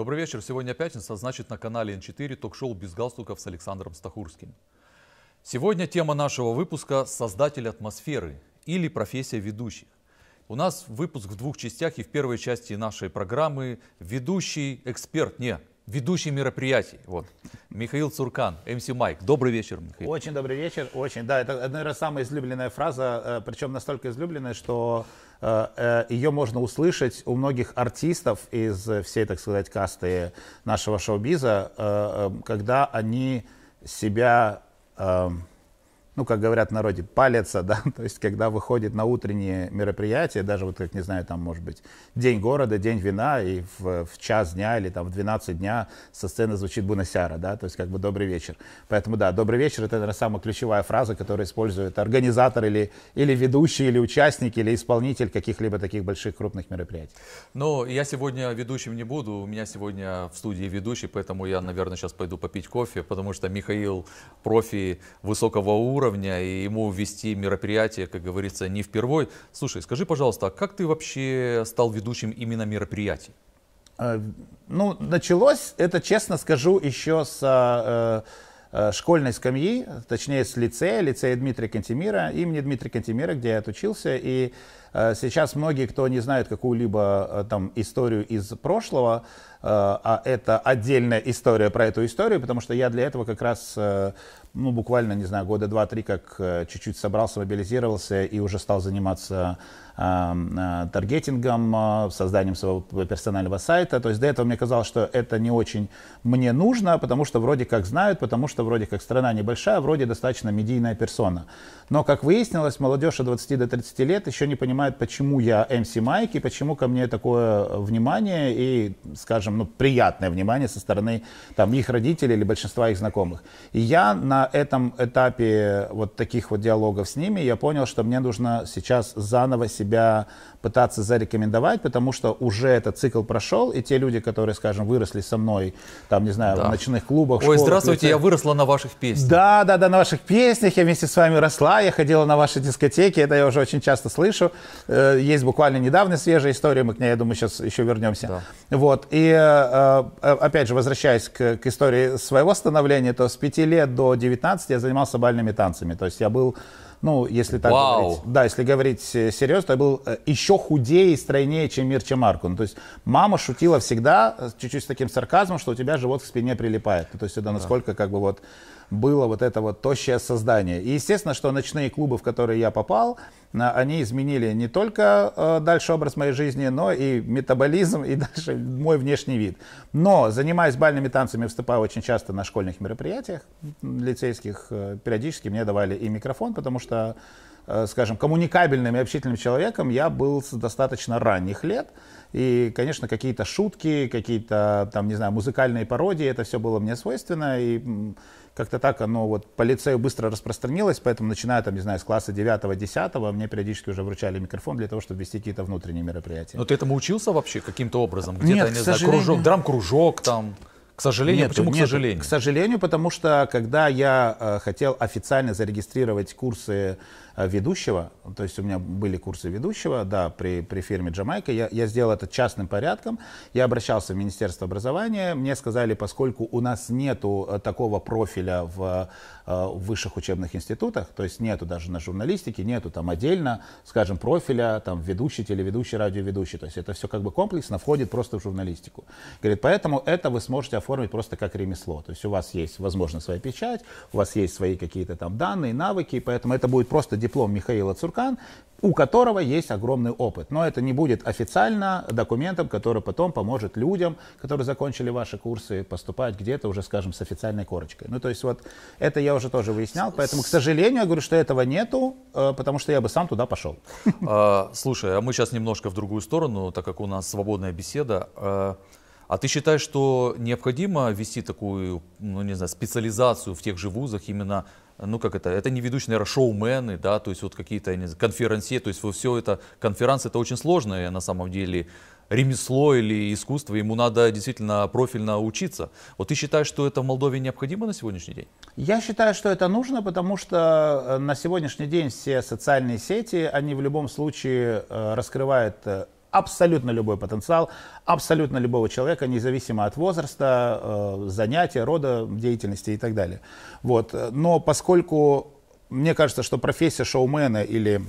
Добрый вечер. Сегодня пятница, значит на канале Н4 ток-шоу «Без галстуков» с Александром Стахурским. Сегодня тема нашего выпуска – создатель атмосферы или профессия ведущих. У нас выпуск в двух частях, и в первой части нашей программы ведущий эксперт, не, ведущий мероприятий. Вот. Михаил Цуркан, МС Майк. Добрый вечер, Михаил. Очень добрый вечер, очень. Да, это, наверное, самая излюбленная фраза, э, причем настолько излюбленная, что Э, э, ее можно услышать у многих артистов из э, всей, так сказать, касты нашего шоу-биза, когда они себя эм, ну, как говорят в народе, палятся, да, то есть, когда выходит на утренние мероприятия, даже вот, как, не знаю, там, может быть, день города, день вина, и в, в час дня или там в 12 дня со сцены звучит Бунасяра, да, то есть, как бы, добрый вечер. Поэтому, да, добрый вечер, это, наверное, самая ключевая фраза, которую использует организатор или, или ведущий, или участник, или исполнитель каких-либо таких больших крупных мероприятий. Но ну, я сегодня ведущим не буду, у меня сегодня в студии ведущий, поэтому я, наверное, сейчас пойду попить кофе, потому что Михаил профи высокого уровня, уровня, и ему вести мероприятие, как говорится, не впервой. Слушай, скажи, пожалуйста, а как ты вообще стал ведущим именно мероприятий? Э, ну, началось, это честно скажу, еще с э, э, школьной скамьи, точнее с лицея, лицея Дмитрия Кантемира, имени Дмитрия Кантемира, где я отучился. И сейчас многие, кто не знает какую-либо там историю из прошлого, а это отдельная история про эту историю, потому что я для этого как раз ну, буквально, не знаю, года два-три, как э, чуть-чуть собрался, мобилизировался и уже стал заниматься а, таргетингом, а, созданием своего персонального сайта. То есть до этого мне казалось, что это не очень мне нужно, потому что вроде как знают, потому что вроде как страна небольшая, а вроде достаточно медийная персона. Но, как выяснилось, молодежь от 20 до 30 лет еще не понимает, почему я МС Майк и почему ко мне такое внимание и, скажем, ну, приятное внимание со стороны там, их родителей или большинства их знакомых. И я на этом этапе вот таких вот диалогов с ними, я понял, что мне нужно сейчас заново себе себя пытаться зарекомендовать, потому что уже этот цикл прошел, и те люди, которые, скажем, выросли со мной, там, не знаю, да. в ночных клубах, Ой, школах, здравствуйте, лицеях. я выросла на ваших песнях. Да, да, да, на ваших песнях, я вместе с вами росла, я ходила на ваши дискотеки, это я уже очень часто слышу. Э, есть буквально недавно свежая история, мы к ней, я думаю, сейчас еще вернемся. Да. Вот, и э, э, опять же, возвращаясь к, к истории своего становления, то с 5 лет до 19 я занимался бальными танцами, то есть я был ну, если так Вау. говорить, да, если говорить э, серьезно, то я был э, еще худее и стройнее, чем Мирча Маркун. То есть мама шутила всегда э, чуть-чуть с таким сарказмом, что у тебя живот к спине прилипает. Ну, то есть это да. насколько как бы вот было вот это вот тощее создание. И естественно, что ночные клубы, в которые я попал, они изменили не только дальше образ моей жизни, но и метаболизм, и дальше мой внешний вид. Но, занимаясь бальными танцами, выступаю очень часто на школьных мероприятиях лицейских. Периодически мне давали и микрофон, потому что что, э, скажем, коммуникабельным и общительным человеком я был с достаточно ранних лет. И, конечно, какие-то шутки, какие-то, там, не знаю, музыкальные пародии, это все было мне свойственно. И как-то так оно вот по лицею быстро распространилось, поэтому начиная там, не знаю, с класса 9-10, мне периодически уже вручали микрофон для того, чтобы вести какие-то внутренние мероприятия. Но ты этому учился вообще каким-то образом? Где-то, не знаю, кружок, драм-кружок там? К сожалению, нету, почему нету, к сожалению? К сожалению, потому что когда я э, хотел официально зарегистрировать курсы Э, ведущего, то есть у меня были курсы ведущего, да, при, при фирме Джамайка, я, я сделал это частным порядком, я обращался в Министерство образования, мне сказали, поскольку у нас нету э, такого профиля в, э, в высших учебных институтах, то есть нету даже на журналистике, нету там отдельно, скажем, профиля, там, ведущий, телеведущий, радиоведущий, то есть это все как бы комплексно входит просто в журналистику. Говорит, поэтому это вы сможете оформить просто как ремесло, то есть у вас есть, возможно, своя печать, у вас есть свои какие-то там данные, навыки, поэтому это будет просто диплом Михаила Цуркан, у которого есть огромный опыт. Но это не будет официально документом, который потом поможет людям, которые закончили ваши курсы, поступать где-то уже, скажем, с официальной корочкой. Ну, то есть вот это я уже тоже выяснял, поэтому, к сожалению, я говорю, что этого нету, э, потому что я бы сам туда пошел. А, слушай, а мы сейчас немножко в другую сторону, так как у нас свободная беседа. А, а ты считаешь, что необходимо вести такую, ну не знаю, специализацию в тех же вузах именно ну как это, это не ведущие, наверное, шоумены, да, то есть вот какие-то конференции, то есть вот все это, конферанс это очень сложное на самом деле ремесло или искусство, ему надо действительно профильно учиться. Вот ты считаешь, что это в Молдове необходимо на сегодняшний день? Я считаю, что это нужно, потому что э, на сегодняшний день все социальные сети, они в любом случае э, раскрывают э, абсолютно любой потенциал, абсолютно любого человека, независимо от возраста, э, занятия, рода деятельности и так далее. Вот. Но поскольку мне кажется, что профессия шоумена или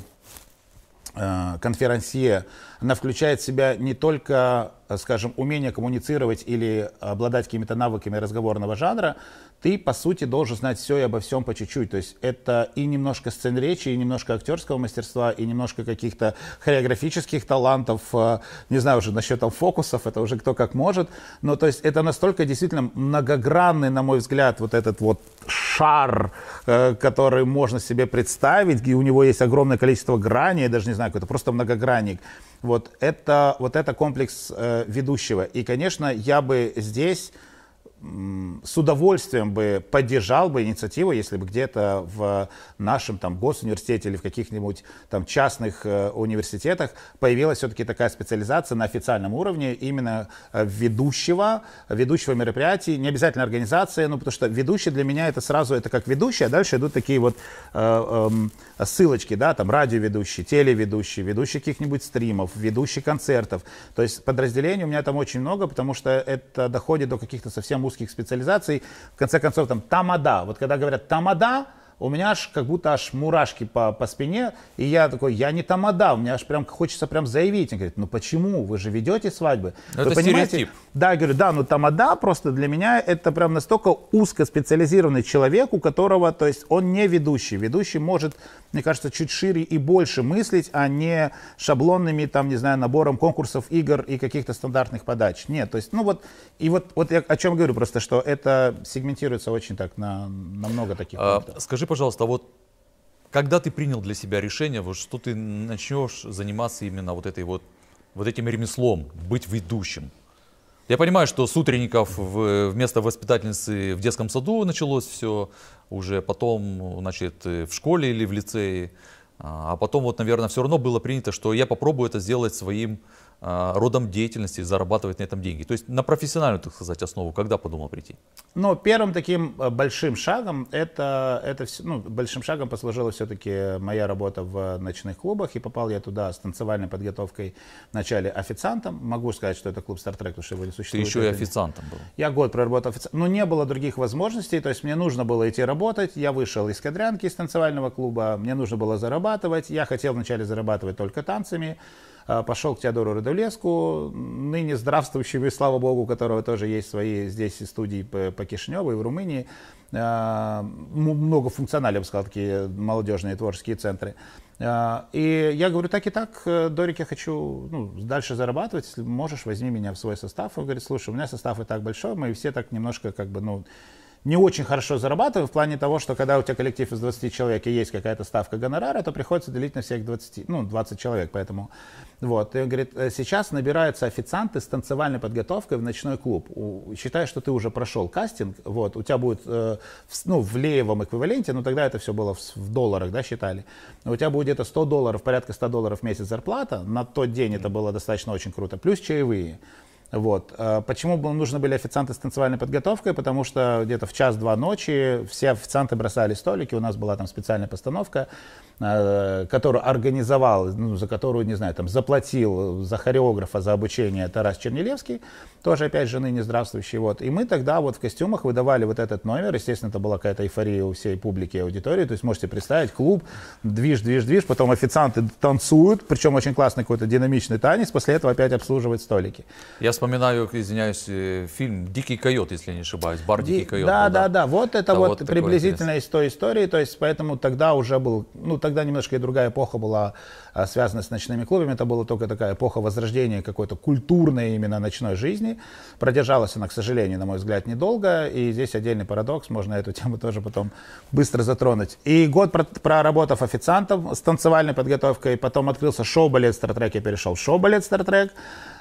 э, конферансье она включает в себя не только, э, скажем, умение коммуницировать или обладать какими-то навыками разговорного жанра, ты, по сути, должен знать все и обо всем по чуть-чуть. То есть это и немножко сцен речи, и немножко актерского мастерства, и немножко каких-то хореографических талантов, э, не знаю уже насчет там фокусов, это уже кто как может. Но то есть это настолько действительно многогранный, на мой взгляд, вот этот вот шар, э, который можно себе представить, и у него есть огромное количество граней, я даже не знаю, какой-то просто многогранник. Вот это, вот это комплекс э, ведущего. И, конечно, я бы здесь с удовольствием бы поддержал бы инициативу, если бы где-то в нашем там госуниверситете или в каких-нибудь там частных э, университетах появилась все-таки такая специализация на официальном уровне именно э, ведущего, ведущего мероприятий, не обязательно организации, ну потому что ведущий для меня это сразу это как ведущий, а дальше идут такие вот э, э, ссылочки, да, там радиоведущий, телеведущий, ведущий каких-нибудь стримов, ведущий концертов, то есть подразделений у меня там очень много, потому что это доходит до каких-то совсем узких специализаций. В конце концов, там тамада. Вот когда говорят тамада, у меня аж как будто аж мурашки по, по спине, и я такой, я не тамада, у меня аж прям хочется прям заявить. Он говорит, ну почему, вы же ведете свадьбы. Но ну, вы это понимаете? стереотип. Да, я говорю, да, ну тамада просто для меня это прям настолько узко специализированный человек, у которого, то есть он не ведущий. Ведущий может, мне кажется, чуть шире и больше мыслить, а не шаблонными, там, не знаю, набором конкурсов, игр и каких-то стандартных подач. Нет, то есть, ну вот, и вот, вот я о чем говорю просто, что это сегментируется очень так на, на много таких. А, скажи, пожалуйста, вот когда ты принял для себя решение, вот что ты начнешь заниматься именно вот этой вот вот этим ремеслом, быть ведущим? Я понимаю, что с утренников вместо воспитательницы в детском саду началось все, уже потом, значит, э, в школе или в лицее, а, а потом вот, наверное, все равно было принято, что я попробую это сделать своим а, родом деятельности зарабатывать на этом деньги? То есть на профессиональную, так сказать, основу когда подумал прийти? Ну, первым таким э, большим шагом это, это все, ну, большим шагом послужила все-таки моя работа в ночных клубах. И попал я туда с танцевальной подготовкой вначале официантом. Могу сказать, что это клуб Стартрек, потому что его не существует. Ты еще и официантом был. Я год проработал официантом. Но не было других возможностей, то есть мне нужно было идти работать. Я вышел из кадрянки, из танцевального клуба. Мне нужно было зарабатывать. Я хотел вначале зарабатывать только танцами. А, пошел к Теодору Радулеску, ныне здравствующему, и слава богу, у которого тоже есть свои здесь и студии по, по Кишиневу и в Румынии, а, многофункциональные, я бы сказал, такие молодежные творческие центры. А, и я говорю, так и так, э, Дорик, я хочу ну, дальше зарабатывать, если можешь, возьми меня в свой состав. Он говорит, слушай, у меня состав и так большой, мы все так немножко как бы, ну, не очень хорошо зарабатываю в плане того, что когда у тебя коллектив из 20 человек и есть какая-то ставка гонорара, то приходится делить на всех 20, ну, 20 человек, поэтому вот. И он говорит, «Э, сейчас набираются официанты с танцевальной подготовкой в ночной клуб. Считай, что ты уже прошел кастинг, вот, у тебя будет, э, ну, в леевом эквиваленте, но ну, тогда это все было в долларах, да, считали, у тебя будет где-то 100 долларов, порядка 100 долларов в месяц зарплата, на тот день это было достаточно очень круто, плюс чаевые. Вот. Э, почему нужны были официанты с танцевальной подготовкой? Потому что где-то в час-два ночи все официанты бросали столики, у нас была там специальная постановка, Э, которую организовал, ну, за которую, не знаю, там, заплатил за хореографа, за обучение Тарас Чернилевский, тоже, опять же, ныне здравствующий. Вот. И мы тогда вот в костюмах выдавали вот этот номер. Естественно, это была какая-то эйфория у всей публики и аудитории. То есть можете представить, клуб, движ, движ, движ, потом официанты танцуют, причем очень классный какой-то динамичный танец, после этого опять обслуживать столики. Я вспоминаю, извиняюсь, э, фильм «Дикий койот», если не ошибаюсь, бар «Дикий койот». Да, ну да, да, да, вот это да, вот, вот приблизительно из той истории, то есть поэтому тогда уже был, ну, тогда тогда немножко и другая эпоха была а, связана с ночными клубами. Это была только такая эпоха возрождения какой-то культурной именно ночной жизни. Продержалась она, к сожалению, на мой взгляд, недолго. И здесь отдельный парадокс, можно эту тему тоже потом быстро затронуть. И год проработав официантом с танцевальной подготовкой, потом открылся шоу-балет «Стартрек», я перешел в шоу-балет «Стартрек».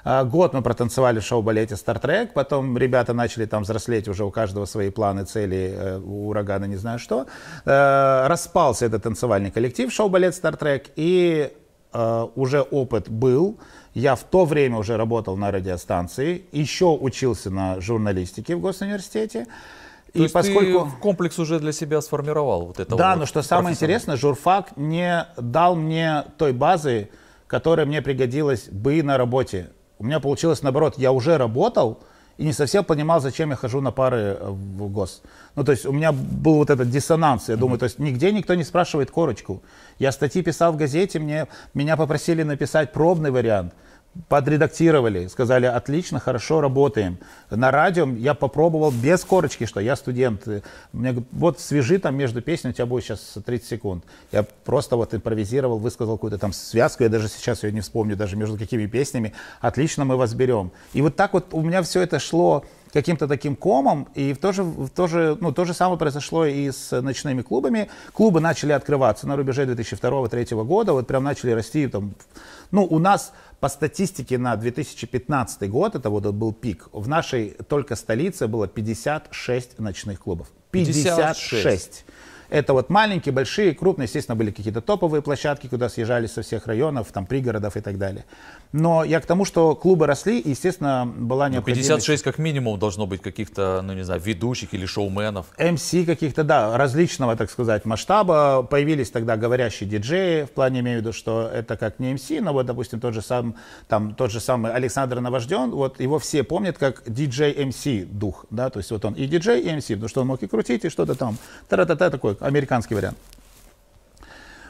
А, год мы протанцевали в шоу-балете «Стартрек», потом ребята начали там взрослеть, уже у каждого свои планы, цели, э, у урагана не знаю что. Э, распался этот танцевальный коллектив шоу-балет «Стартрек», и э, уже опыт был, я в то время уже работал на радиостанции, еще учился на журналистике в госуниверситете. То и есть поскольку ты комплекс уже для себя сформировал вот это. Да, вот но что самое интересное, журфак не дал мне той базы, которая мне пригодилась бы на работе у меня получилось наоборот, я уже работал и не совсем понимал, зачем я хожу на пары э, в гос. Ну, то есть у меня был вот этот диссонанс, я думаю, то есть нигде никто не спрашивает корочку. Я статьи писал в газете, мне, меня попросили написать пробный вариант – подредактировали, сказали, отлично, хорошо, работаем. На радио я попробовал без корочки, что я студент. Мне говорят, вот свяжи там между песней, у тебя будет сейчас 30 секунд. Я просто вот импровизировал, высказал какую-то там связку, я даже сейчас ее не вспомню, даже между какими песнями. Отлично, мы вас берем. И вот так вот у меня все это шло каким-то таким комом, и в то, же, в то, же, ну, то же самое произошло и с ночными клубами. Клубы начали открываться на рубеже 2002-2003 года, вот прям начали расти. Там, ну, у нас по статистике на 2015 год, это вот был пик, в нашей только столице было 56 ночных клубов. 56. 56. Это вот маленькие, большие, крупные. Естественно, были какие-то топовые площадки, куда съезжались со всех районов, там, пригородов и так далее. Но я к тому, что клубы росли, и, естественно, была ну, необходимость... 56 как минимум должно быть каких-то, ну, не знаю, ведущих или шоуменов. МС каких-то, да, различного, так сказать, масштаба. Появились тогда говорящие диджеи, в плане имею в виду, что это как не МС, но вот, допустим, тот же, сам, там, тот же самый Александр Навожден, вот его все помнят как диджей МС дух, да, то есть вот он и диджей, и МС, потому ну, что он мог и крутить, и что-то там, та-та-та такое американский вариант.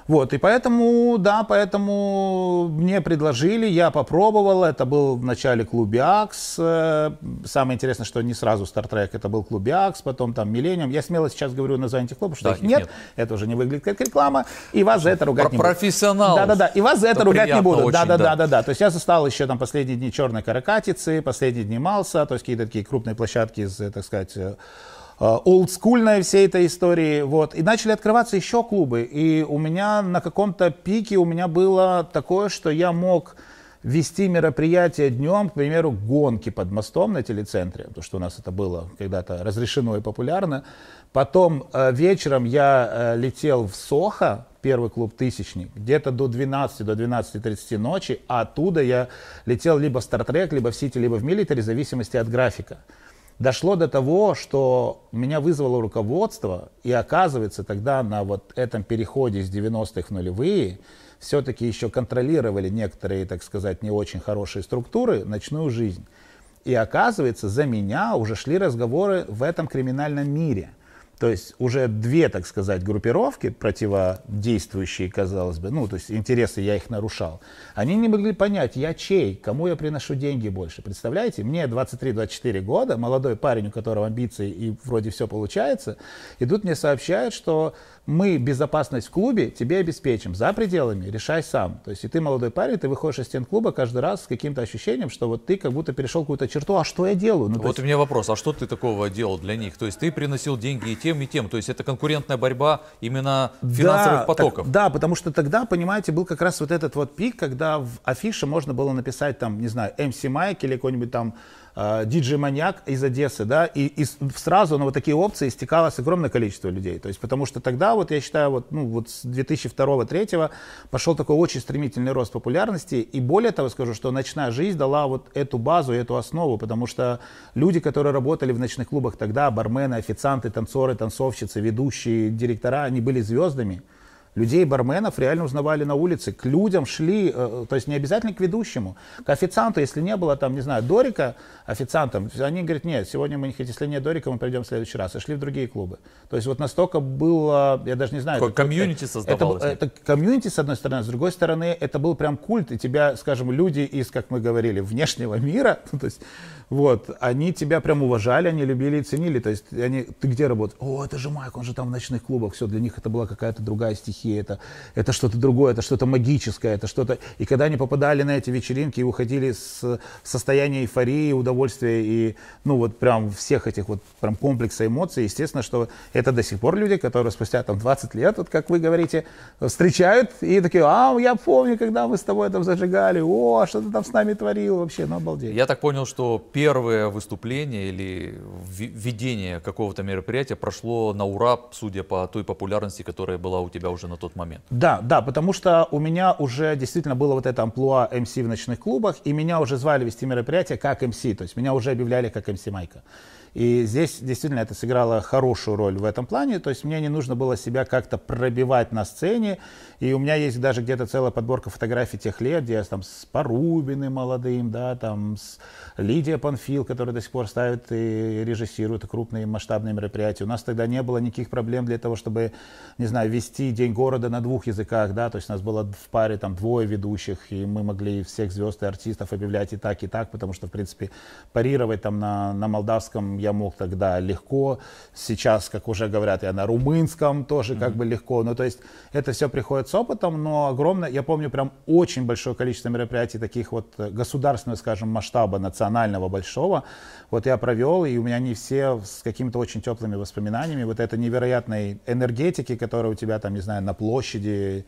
Вот, и поэтому, да, поэтому мне предложили, я попробовал, это был в начале Клубиакс, э, самое интересное, что не сразу Стартрек, это был Клубиакс, потом там Миллениум, я смело сейчас говорю название этих клубов, что да, их нет, нет, это уже не выглядит как реклама, и вас за это ругать Про не будут. Профессионал. Да-да-да, и вас за это, это ругать не буду. да-да-да-да, то есть я застал еще там последние дни Черной Каракатицы, последние дни Малса, то есть какие-то такие крупные площадки из, э, так сказать, э, Э, олдскульная всей этой истории, вот, и начали открываться еще клубы, и у меня на каком-то пике у меня было такое, что я мог вести мероприятие днем, к примеру, гонки под мостом на телецентре, потому что у нас это было когда-то разрешено и популярно, потом э, вечером я э, летел в Сохо, первый клуб «Тысячник», где-то до 12, до 12.30 ночи, а оттуда я летел либо в «Стартрек», либо в «Сити», либо в «Милитари», в зависимости от графика дошло до того, что меня вызвало руководство, и оказывается тогда на вот этом переходе с 90-х в нулевые все-таки еще контролировали некоторые, так сказать, не очень хорошие структуры ночную жизнь. И оказывается, за меня уже шли разговоры в этом криминальном мире – то есть уже две, так сказать, группировки противодействующие, казалось бы, ну, то есть интересы, я их нарушал, они не могли понять, я чей, кому я приношу деньги больше. Представляете, мне 23-24 года, молодой парень, у которого амбиции и вроде все получается, и тут мне сообщают, что мы безопасность в клубе тебе обеспечим, за пределами решай сам. То есть и ты молодой парень, ты выходишь из стен клуба каждый раз с каким-то ощущением, что вот ты как будто перешел какую-то черту, а что я делаю? Ну, вот есть... у меня вопрос, а что ты такого делал для них? То есть ты приносил деньги и тем, и тем, то есть это конкурентная борьба именно финансовых да, потоков. Так, да, потому что тогда, понимаете, был как раз вот этот вот пик, когда в афише можно было написать там, не знаю, MC Майк или какой-нибудь там Э, диджей маньяк из Одессы, да, и, и сразу на вот такие опции стекалось огромное количество людей, то есть потому что тогда вот я считаю вот ну вот с 2002-2003 пошел такой очень стремительный рост популярности и более того скажу, что ночная жизнь дала вот эту базу, эту основу, потому что люди, которые работали в ночных клубах тогда, бармены, официанты, танцоры, танцовщицы, ведущие, директора, они были звездами. Людей, барменов реально узнавали на улице. К людям шли, э, то есть не обязательно к ведущему. К официанту, если не было там, не знаю, Дорика официантом, они говорят, нет, сегодня мы не хотим, если нет Дорика, мы придем в следующий раз. И шли в другие клубы. То есть вот настолько было, я даже не знаю. Такое комьюнити создавалось. Это, это комьюнити, с одной стороны, с другой стороны, это был прям культ. И тебя, скажем, люди из, как мы говорили, внешнего мира, ну, то есть вот, они тебя прям уважали, они любили и ценили. То есть они, ты где работаешь? О, это же Майк, он же там в ночных клубах. Все, для них это была какая-то другая стихия, это, это что-то другое, это что-то магическое, это что-то... И когда они попадали на эти вечеринки и уходили с состояния эйфории, удовольствия и, ну, вот прям всех этих вот прям комплекса эмоций, естественно, что это до сих пор люди, которые спустя там 20 лет, вот как вы говорите, встречают и такие, а, я помню, когда мы с тобой там зажигали, о, а что ты там с нами творил вообще, ну, обалдеть. Я так понял, что первое выступление или введение какого-то мероприятия прошло на ура, судя по той популярности, которая была у тебя уже на тот момент. Да, да, потому что у меня уже действительно было вот это амплуа MC в ночных клубах, и меня уже звали вести мероприятия как MC, то есть меня уже объявляли как MC Майка. И здесь действительно это сыграло хорошую роль в этом плане. То есть мне не нужно было себя как-то пробивать на сцене. И у меня есть даже где-то целая подборка фотографий тех лет, где я там с Порубиным молодым, да, там с Лидией Панфил, которая до сих пор ставит и режиссирует крупные масштабные мероприятия. У нас тогда не было никаких проблем для того, чтобы, не знаю, вести День города на двух языках, да, то есть у нас было в паре там двое ведущих, и мы могли всех звезд и артистов объявлять и так, и так, потому что, в принципе, парировать там на, на молдавском я мог тогда легко. Сейчас, как уже говорят, я на румынском тоже mm-hmm. как бы легко. Ну, то есть это все приходит с опытом, но огромное, я помню прям очень большое количество мероприятий таких вот государственного, скажем, масштаба, национального большого. Вот я провел, и у меня не все с какими-то очень теплыми воспоминаниями. Вот это невероятной энергетики, которая у тебя там, не знаю, на площади,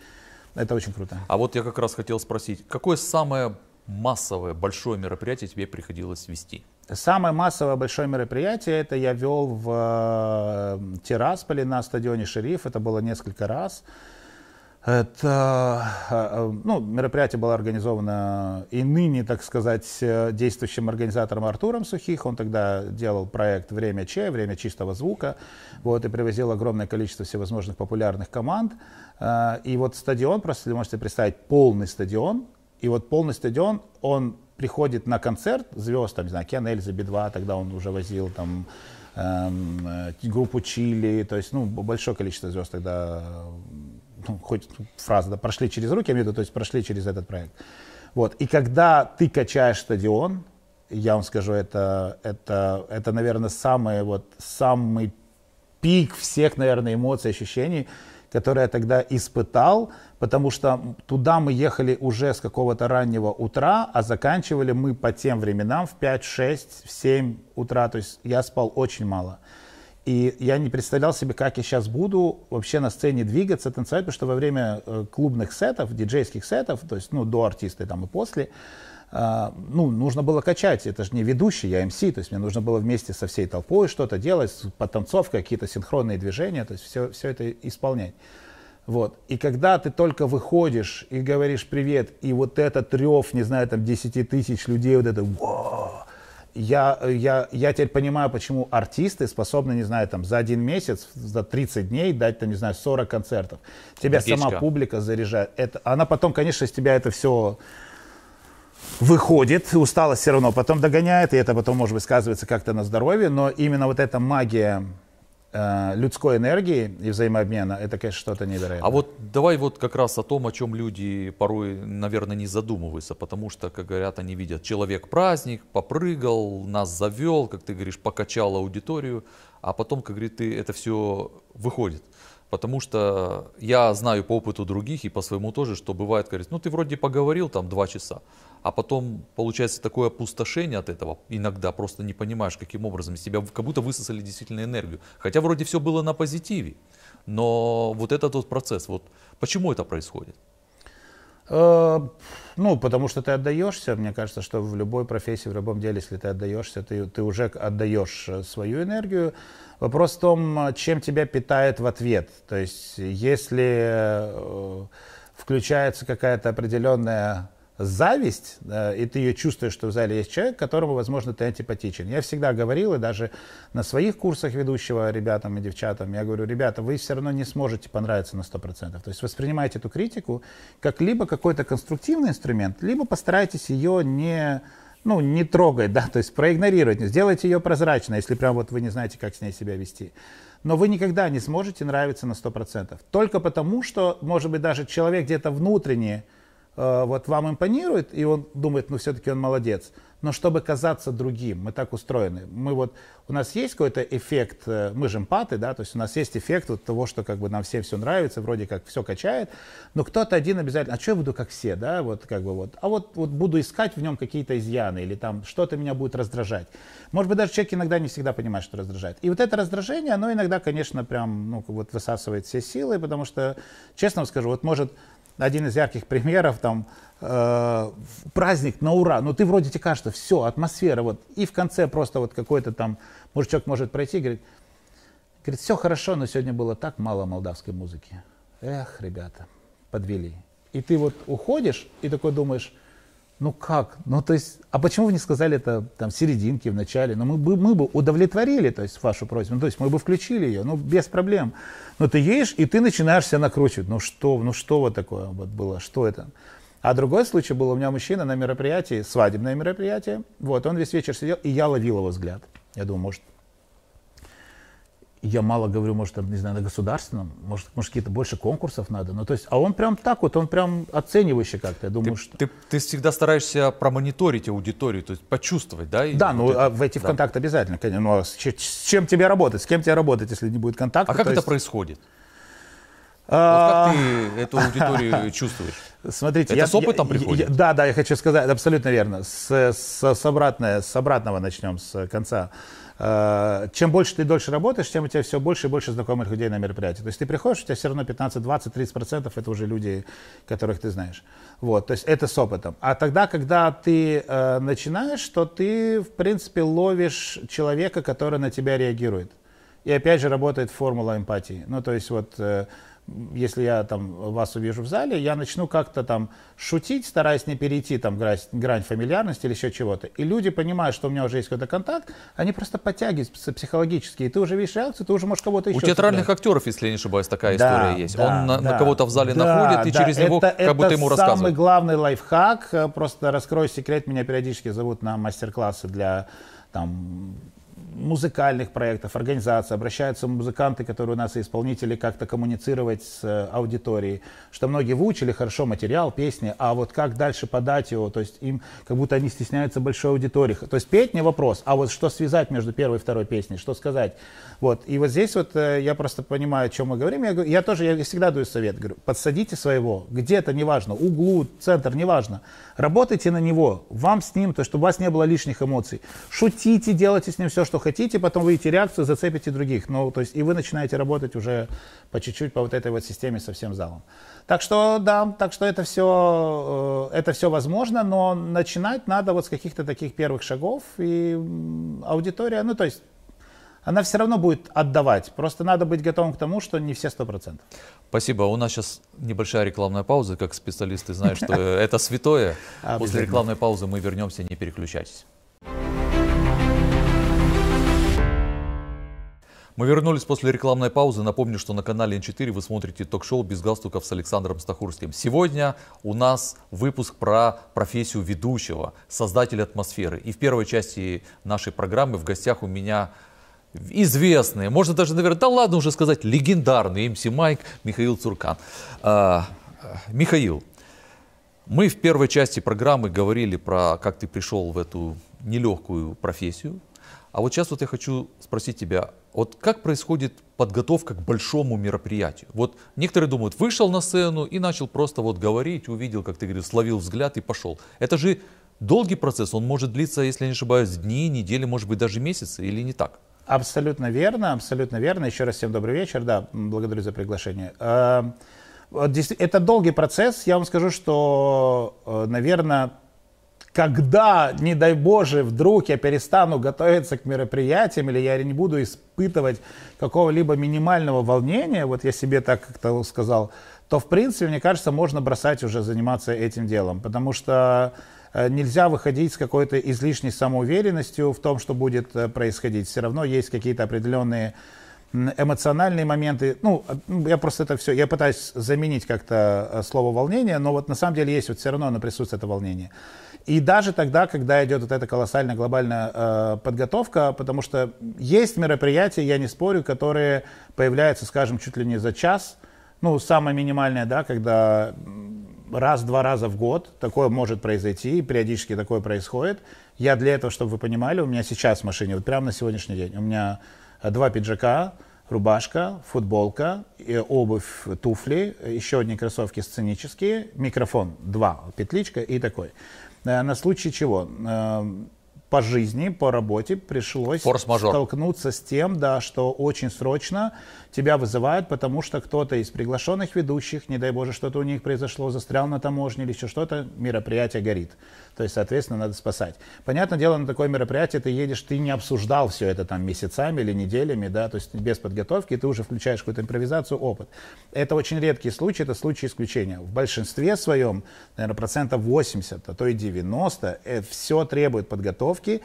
это очень круто. А вот я как раз хотел спросить, какое самое массовое, большое мероприятие тебе приходилось вести? Самое массовое большое мероприятие это я вел в э, Тирасполе на стадионе Шериф. Это было несколько раз. Это, э, э, ну, мероприятие было организовано и ныне, так сказать, действующим организатором Артуром Сухих. Он тогда делал проект «Время Че», «Время чистого звука», вот, и привозил огромное количество всевозможных популярных команд. И вот стадион, просто можете представить, полный стадион, и вот полный стадион, он приходит на концерт звезд, там, не знаю, Кен Эльза, Би-2, тогда он уже возил там эм, э, группу Чили, то есть, ну, большое количество звезд тогда, э, ну, хоть фраза, да, прошли через руки, я имею в виду, то есть прошли через этот проект. Вот, и когда ты качаешь стадион, я вам скажу, это, это, это наверное, самый, вот, самый пик всех, наверное, эмоций, ощущений, которое я тогда испытал, потому что туда мы ехали уже с какого-то раннего утра, а заканчивали мы по тем временам в 5, 6, в 7 утра, то есть я спал очень мало. И я не представлял себе, как я сейчас буду вообще на сцене двигаться, танцевать, потому что во время э, клубных сетов, диджейских сетов, то есть ну, до артиста и там и после, а, ну, нужно было качать, это же не ведущий, я МС, то есть мне нужно было вместе со всей толпой что-то делать, потанцовка, какие-то синхронные движения, то есть все, все это исполнять. Вот. И когда ты только выходишь и говоришь привет, и вот это трев, не знаю, там 10 тысяч людей, вот это Во! я, я, я теперь понимаю, почему артисты способны, не знаю, там за один месяц, за 30 дней дать, там, не знаю, 40 концертов. Тебя Печка. сама публика заряжает. Это, она потом, конечно, из тебя это все выходит, усталость все равно потом догоняет, и это потом, может быть, сказывается как-то на здоровье, но именно вот эта магия э, людской энергии и взаимообмена, это, конечно, что-то невероятное. А вот давай вот как раз о том, о чем люди порой, наверное, не задумываются, потому что, как говорят, они видят, человек праздник, попрыгал, нас завел, как ты говоришь, покачал аудиторию, а потом, как говорит, ты, это все выходит. Потому что я знаю по опыту других и по своему тоже, что бывает, говорит, ну ты вроде поговорил там два часа, а потом получается такое опустошение от этого, иногда просто не понимаешь, каким образом из тебя, как будто высосали действительно энергию. Хотя вроде все было на позитиве, но вот этот вот процесс, вот почему это происходит? Э, ну, потому что ты отдаешься. Мне кажется, что в любой профессии, в любом деле, если ты отдаешься, ты, ты уже отдаешь э, свою энергию. Вопрос в том, чем тебя питает в ответ. То есть, если э, включается какая-то определенная зависть, и ты ее чувствуешь, что в зале есть человек, которому, возможно, ты антипатичен. Я всегда говорил, и даже на своих курсах ведущего ребятам и девчатам, я говорю, ребята, вы все равно не сможете понравиться на 100%. То есть воспринимайте эту критику как либо какой-то конструктивный инструмент, либо постарайтесь ее не ну, не трогать, да, то есть проигнорировать, сделайте ее прозрачной, если прям вот вы не знаете, как с ней себя вести. Но вы никогда не сможете нравиться на 100%. Только потому, что, может быть, даже человек где-то внутренне Э, вот вам импонирует, и он думает, ну все-таки он молодец. Но чтобы казаться другим, мы так устроены. Мы вот, у нас есть какой-то эффект, э, мы же эмпаты, да, то есть у нас есть эффект вот того, что как бы нам всем все нравится, вроде как все качает, но кто-то один обязательно, а что я буду как все, да, вот как бы вот, а вот, вот буду искать в нем какие-то изъяны или там что-то меня будет раздражать. Может быть, даже человек иногда не всегда понимает, что раздражает. И вот это раздражение, оно иногда, конечно, прям, ну, вот высасывает все силы, потому что, честно вам скажу, вот может один из ярких примеров, там, э, праздник на ура, ну ты вроде тебе кажется, все, атмосфера, вот, и в конце просто вот какой-то там мужичок может пройти, говорит, говорит, все хорошо, но сегодня было так мало молдавской музыки. Эх, ребята, подвели. И ты вот уходишь и такой думаешь, ну как, ну то есть, а почему вы не сказали это там в серединке, в начале? Ну мы бы, мы бы удовлетворили, то есть, вашу просьбу, ну, то есть мы бы включили ее, ну без проблем. Но ну, ты едешь, и ты начинаешь себя накручивать, ну что, ну что вот такое вот было, что это? А другой случай был, у меня мужчина на мероприятии, свадебное мероприятие, вот, он весь вечер сидел, и я ловил его взгляд. Я думаю, может, я мало говорю, может, там, не знаю, на государственном, может, может какие-то больше конкурсов надо. Ну, то есть, а он прям так вот, он прям оценивающий как-то, я думаю, ты, что... Ты, ты всегда стараешься промониторить аудиторию, то есть почувствовать, да? И да, ну, а вот а это... войти в да. контакт обязательно, конечно. Ну, а с, чем тебе работать? С кем тебе работать, если не будет контакта? А как это происходит? А, вот как ты эту аудиторию чувствуешь? Смотрите, это я, с опытом я, приходит? Я, да, да, я хочу сказать, абсолютно верно. С, с, с, обратное, с обратного начнем, с конца. Э, чем больше ты дольше работаешь, тем у тебя все больше и больше знакомых людей на мероприятии. То есть ты приходишь, у тебя все равно 15, 20, 30 процентов это уже люди, которых ты знаешь. Вот, то есть это с опытом. А тогда, когда ты э, начинаешь, то ты, в принципе, ловишь человека, который на тебя реагирует. И опять же работает формула эмпатии. Ну, то есть вот... Э, если я там вас увижу в зале, я начну как-то там шутить, стараясь не перейти там грань, грань фамильярности или еще чего-то. И люди понимают, что у меня уже есть какой-то контакт, они просто подтягиваются психологически. И ты уже видишь реакцию, ты уже можешь кого-то еще... У театральных сыграть. актеров, если я не ошибаюсь, такая да, история есть. Да, Он на, да, на кого-то в зале да, находит, и да, через это, него как это будто ему рассказывают. Это самый главный лайфхак. Просто раскрой секрет, меня периодически зовут на мастер-классы для там музыкальных проектов, организаций, обращаются музыканты, которые у нас и исполнители, как-то коммуницировать с э, аудиторией, что многие выучили хорошо материал, песни, а вот как дальше подать его, то есть им как будто они стесняются большой аудитории. То есть петь не вопрос, а вот что связать между первой и второй песней, что сказать. Вот, и вот здесь вот э, я просто понимаю, о чем мы говорим. Я, я тоже, я всегда даю совет, говорю, подсадите своего, где-то, неважно, углу, центр, неважно, работайте на него, вам с ним, то есть чтобы у вас не было лишних эмоций. Шутите, делайте с ним все, что хотите, потом выйдете реакцию, зацепите других. Ну, то есть, и вы начинаете работать уже по чуть-чуть по вот этой вот системе со всем залом. Так что, да, так что это все, э, это все возможно, но начинать надо вот с каких-то таких первых шагов, и аудитория, ну, то есть, она все равно будет отдавать. Просто надо быть готовым к тому, что не все 100%. Спасибо. У нас сейчас небольшая рекламная пауза. Как специалисты знают, что это святое. После рекламной паузы мы вернемся, не переключайтесь. Мы вернулись после рекламной паузы. Напомню, что на канале Н4 вы смотрите ток-шоу «Без галстуков» с Александром Стахурским. Сегодня у нас выпуск про профессию ведущего, создателя атмосферы. И в первой части нашей программы в гостях у меня известные, можно даже, наверное, да ладно уже сказать, легендарный МС Майк Михаил Цуркан. А, Михаил, мы в первой части программы говорили про, как ты пришел в эту нелегкую профессию, а вот сейчас вот я хочу спросить тебя, вот как происходит подготовка к большому мероприятию? Вот некоторые думают, вышел на сцену и начал просто вот говорить, увидел, как ты говоришь, словил взгляд и пошел. Это же долгий процесс, он может длиться, если я не ошибаюсь, дни, недели, может быть, даже месяцы или не так? Абсолютно верно, абсолютно верно. Еще раз всем добрый вечер, да, благодарю за приглашение. Эм, это долгий процесс, я вам скажу, что, э, наверное, когда, не дай Боже, вдруг я перестану готовиться к мероприятиям или я не буду испытывать какого-либо минимального волнения, вот я себе так как-то сказал, то, в принципе, мне кажется, можно бросать уже заниматься этим делом, потому что э, нельзя выходить с какой-то излишней самоуверенностью в том, что будет э, происходить. Все равно есть какие-то определенные эмоциональные моменты. Ну, я просто это все, я пытаюсь заменить как-то э, слово волнение, но вот на самом деле есть вот все равно оно присутствует это волнение. И даже тогда, когда идет вот эта колоссальная глобальная э, подготовка, потому что есть мероприятия, я не спорю, которые появляются, скажем, чуть ли не за час. Ну, самое минимальное, да, когда раз-два раза в год такое может произойти, и периодически такое происходит. Я для этого, чтобы вы понимали, у меня сейчас в машине, вот прямо на сегодняшний день, у меня э, два пиджака, рубашка, футболка, обувь, туфли, еще одни кроссовки сценические, микрофон, два, петличка и такой. Э, на случай чего? Э, по жизни, по работе пришлось столкнуться с тем, да, что очень срочно тебя вызывают, потому что кто-то из приглашенных ведущих, не дай боже, что-то у них произошло, застрял на таможне или еще что-то, мероприятие горит. То есть, соответственно, надо спасать. Понятное дело, на такое мероприятие ты едешь, ты не обсуждал все это там месяцами или неделями, да, то есть без подготовки, ты уже включаешь какую-то импровизацию, опыт. Это очень редкий случай, это случай исключения. В большинстве своем, наверное, процентов 80, а то и 90, э, все требует подготовки,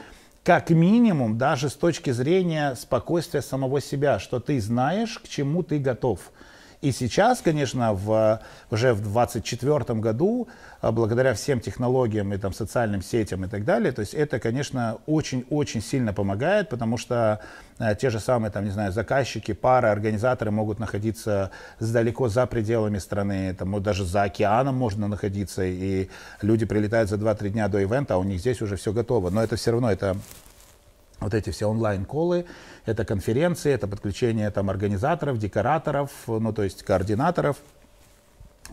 как минимум даже с точки зрения спокойствия самого себя, что ты знаешь, к чему ты готов – и сейчас, конечно, в, уже в 2024 году, э, благодаря всем технологиям и там, социальным сетям и так далее, то есть это, конечно, очень-очень сильно помогает, потому что э, те же самые, там, не знаю, заказчики, пары, организаторы могут находиться далеко за пределами страны, там, даже за океаном можно находиться, и люди прилетают за 2-3 дня до ивента, а у них здесь уже все готово. Но это все равно, это вот эти все онлайн-колы, это конференции, это подключение там, организаторов, декораторов, ну, то есть координаторов.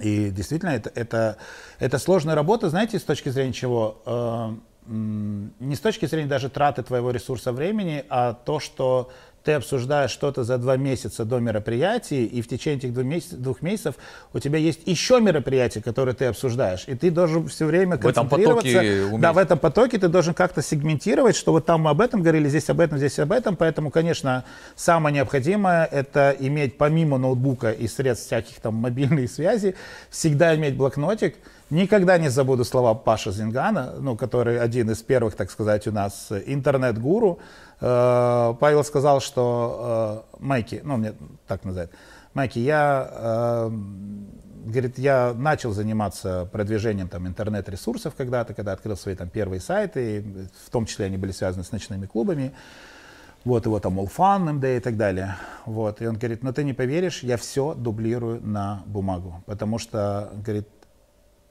И действительно, это, это, это сложная работа, знаете, с точки зрения чего? Э, не с точки зрения даже траты твоего ресурса времени, а то, что ты обсуждаешь что-то за два месяца до мероприятия, и в течение этих двух, месяц, двух месяцев у тебя есть еще мероприятие, которое ты обсуждаешь, и ты должен все время концентрироваться. В этом потоке Да, в этом потоке ты должен как-то сегментировать, что вот там мы об этом говорили, здесь об этом, здесь об этом, поэтому, конечно, самое необходимое это иметь помимо ноутбука и средств всяких там мобильной связи, всегда иметь блокнотик, Никогда не забуду слова Паша Зингана, ну, который один из первых, так сказать, у нас интернет-гуру. Э, Павел сказал, что э, Майки, ну, мне так называют, Майки, я, э, говорит, я начал заниматься продвижением там интернет-ресурсов когда-то, когда открыл свои там первые сайты, в том числе они были связаны с ночными клубами. Вот его там All Fun и так далее. Вот. И он говорит, но «Ну, ты не поверишь, я все дублирую на бумагу. Потому что, говорит,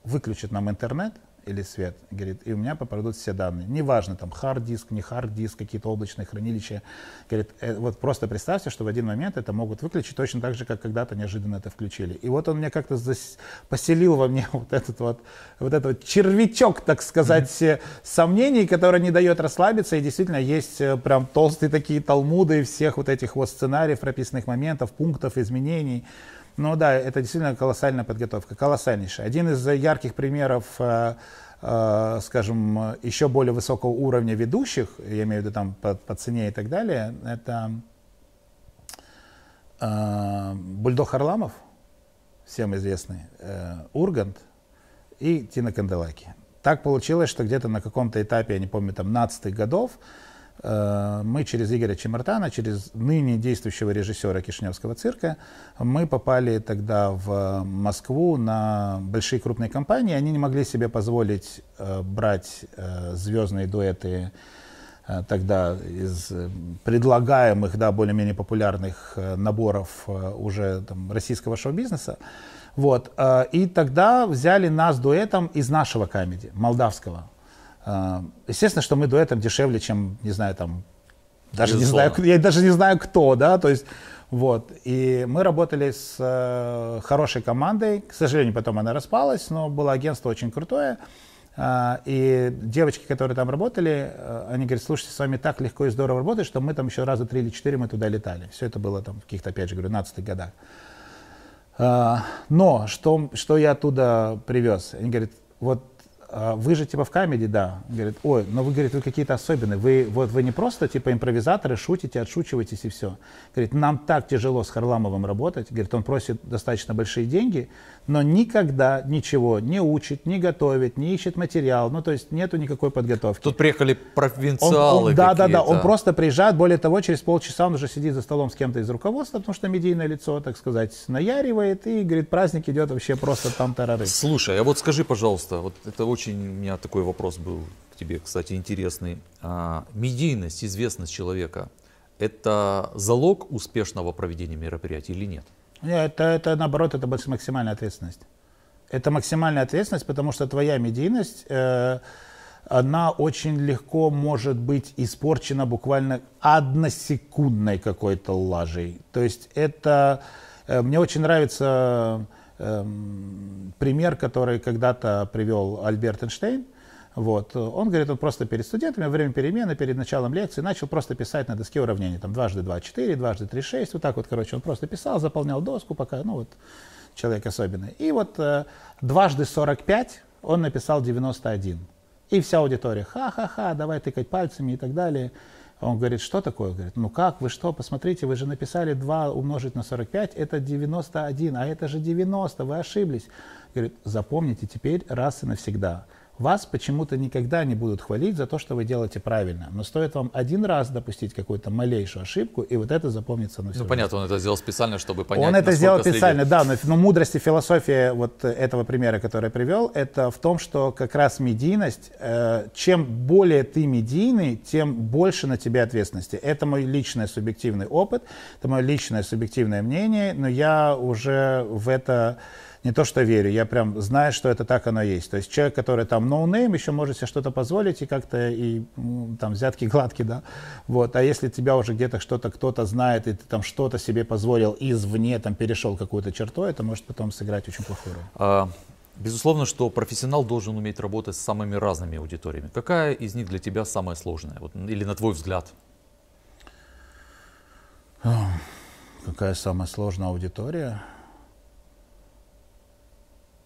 выключит нам интернет или свет, говорит, и у меня попадут все данные. Неважно, там хард-диск, не хард-диск, какие-то облачные хранилища. Говорит, э, вот просто представьте, что в один момент это могут выключить точно так же, как когда-то неожиданно это включили. И вот он мне как-то зас... поселил во мне вот этот вот, вот этот червячок, так сказать, mm-hmm. сомнений, который не дает расслабиться. И действительно есть э, прям толстые такие талмуды всех вот этих вот сценариев, прописанных моментов, пунктов, изменений. Ну да, это действительно колоссальная подготовка, колоссальнейшая. Один из ярких примеров, э, э, скажем, еще более высокого уровня ведущих, я имею в виду там по, по цене и так далее, это э, Бульдог Харламов, всем известный, Ургант и Тина Канделаки. Так получилось, что где-то на каком-то этапе, я не помню, там, 15-х годов, Э, мы через Игоря Чемертана, через ныне действующего режиссера Кишиневского цирка, мы попали тогда в Москву на большие крупные компании. Они не могли себе позволить э, брать э, звездные дуэты тогда из предлагаемых, да, более-менее популярных наборов уже там, российского шоу-бизнеса. Вот. И тогда взяли нас дуэтом из нашего камеди, молдавского. Э, естественно, что мы дуэтом дешевле, чем, не знаю, там, даже не знаю, я даже не знаю кто, да, то есть, вот. И мы работали с э, хорошей командой, к сожалению, потом она распалась, но было агентство очень крутое, э, и девочки, которые там работали, э, они говорят, слушайте, с вами так легко и здорово работать, что мы там еще раза три или четыре мы туда летали. Все это было там в каких-то, опять же, говорю, 12-х годах. Э, но что, что я оттуда привез? Они говорят, вот «А, вы же типа в камеди, да. Говорит, ой, но вы, говорит, вы какие-то особенные. Вы, вот, вы не просто типа импровизаторы, шутите, отшучиваетесь и все. Говорит, нам так тяжело с Харламовым работать. Говорит, он просит достаточно большие деньги но никогда ничего не учит, не готовит, не ищет материал, ну то есть нету никакой подготовки. Тут приехали провинциалы он, он, Да, да, да, он просто приезжает, более того, через полчаса он уже сидит за столом с кем-то из руководства, потому что медийное лицо, так сказать, наяривает и, говорит, праздник идет вообще просто там тарары. Слушай, а вот скажи, пожалуйста, вот это очень у меня такой вопрос был к тебе, кстати, интересный. А, медийность, известность человека, это залог успешного проведения мероприятий или нет? Нет, это, это наоборот, это максимальная ответственность. Это максимальная ответственность, потому что твоя медийность, э, она очень легко может быть испорчена буквально односекундной какой-то лажей. То есть это... Э, мне очень нравится э, пример, который когда-то привел Альберт Эйнштейн вот. Он говорит, он «Ну, просто перед студентами во время перемены, перед началом лекции начал просто писать на доске уравнения. Там дважды два четыре, дважды три шесть. Вот так вот, короче, он просто писал, заполнял доску, пока, ну вот, человек особенный. И вот э, дважды 45 он написал 91. И вся аудитория, ха-ха-ха, давай тыкать пальцами и так далее. Он говорит, что такое? Говорит, ну как, вы что, посмотрите, вы же написали 2 умножить на 45, это 91, а это же 90, вы ошиблись. Говорит, запомните теперь раз и навсегда. Вас почему-то никогда не будут хвалить за то, что вы делаете правильно. Но стоит вам один раз допустить какую-то малейшую ошибку, и вот это запомнится на всю Ну, понятно, он это сделал специально, чтобы понять, Он это сделал специально, да, но, но мудрость и философия вот этого примера, который я привел, это в том, что как раз медийность, э, чем более ты медийный, тем больше на тебе ответственности. Это мой личный субъективный опыт, это мое личное субъективное мнение, но я уже в это не то что верю, я прям знаю, что это так оно есть. То есть человек, который там ноунейм, еще может себе что-то позволить и как-то и там взятки гладкие, да. Вот. А если тебя уже где-то что-то кто-то знает, и ты там что-то себе позволил извне, там перешел какую-то черту, это может потом сыграть очень плохую роль. А, безусловно, что профессионал должен уметь работать с самыми разными аудиториями. Какая из них для тебя самая сложная? Вот, или на твой взгляд? Какая самая сложная аудитория?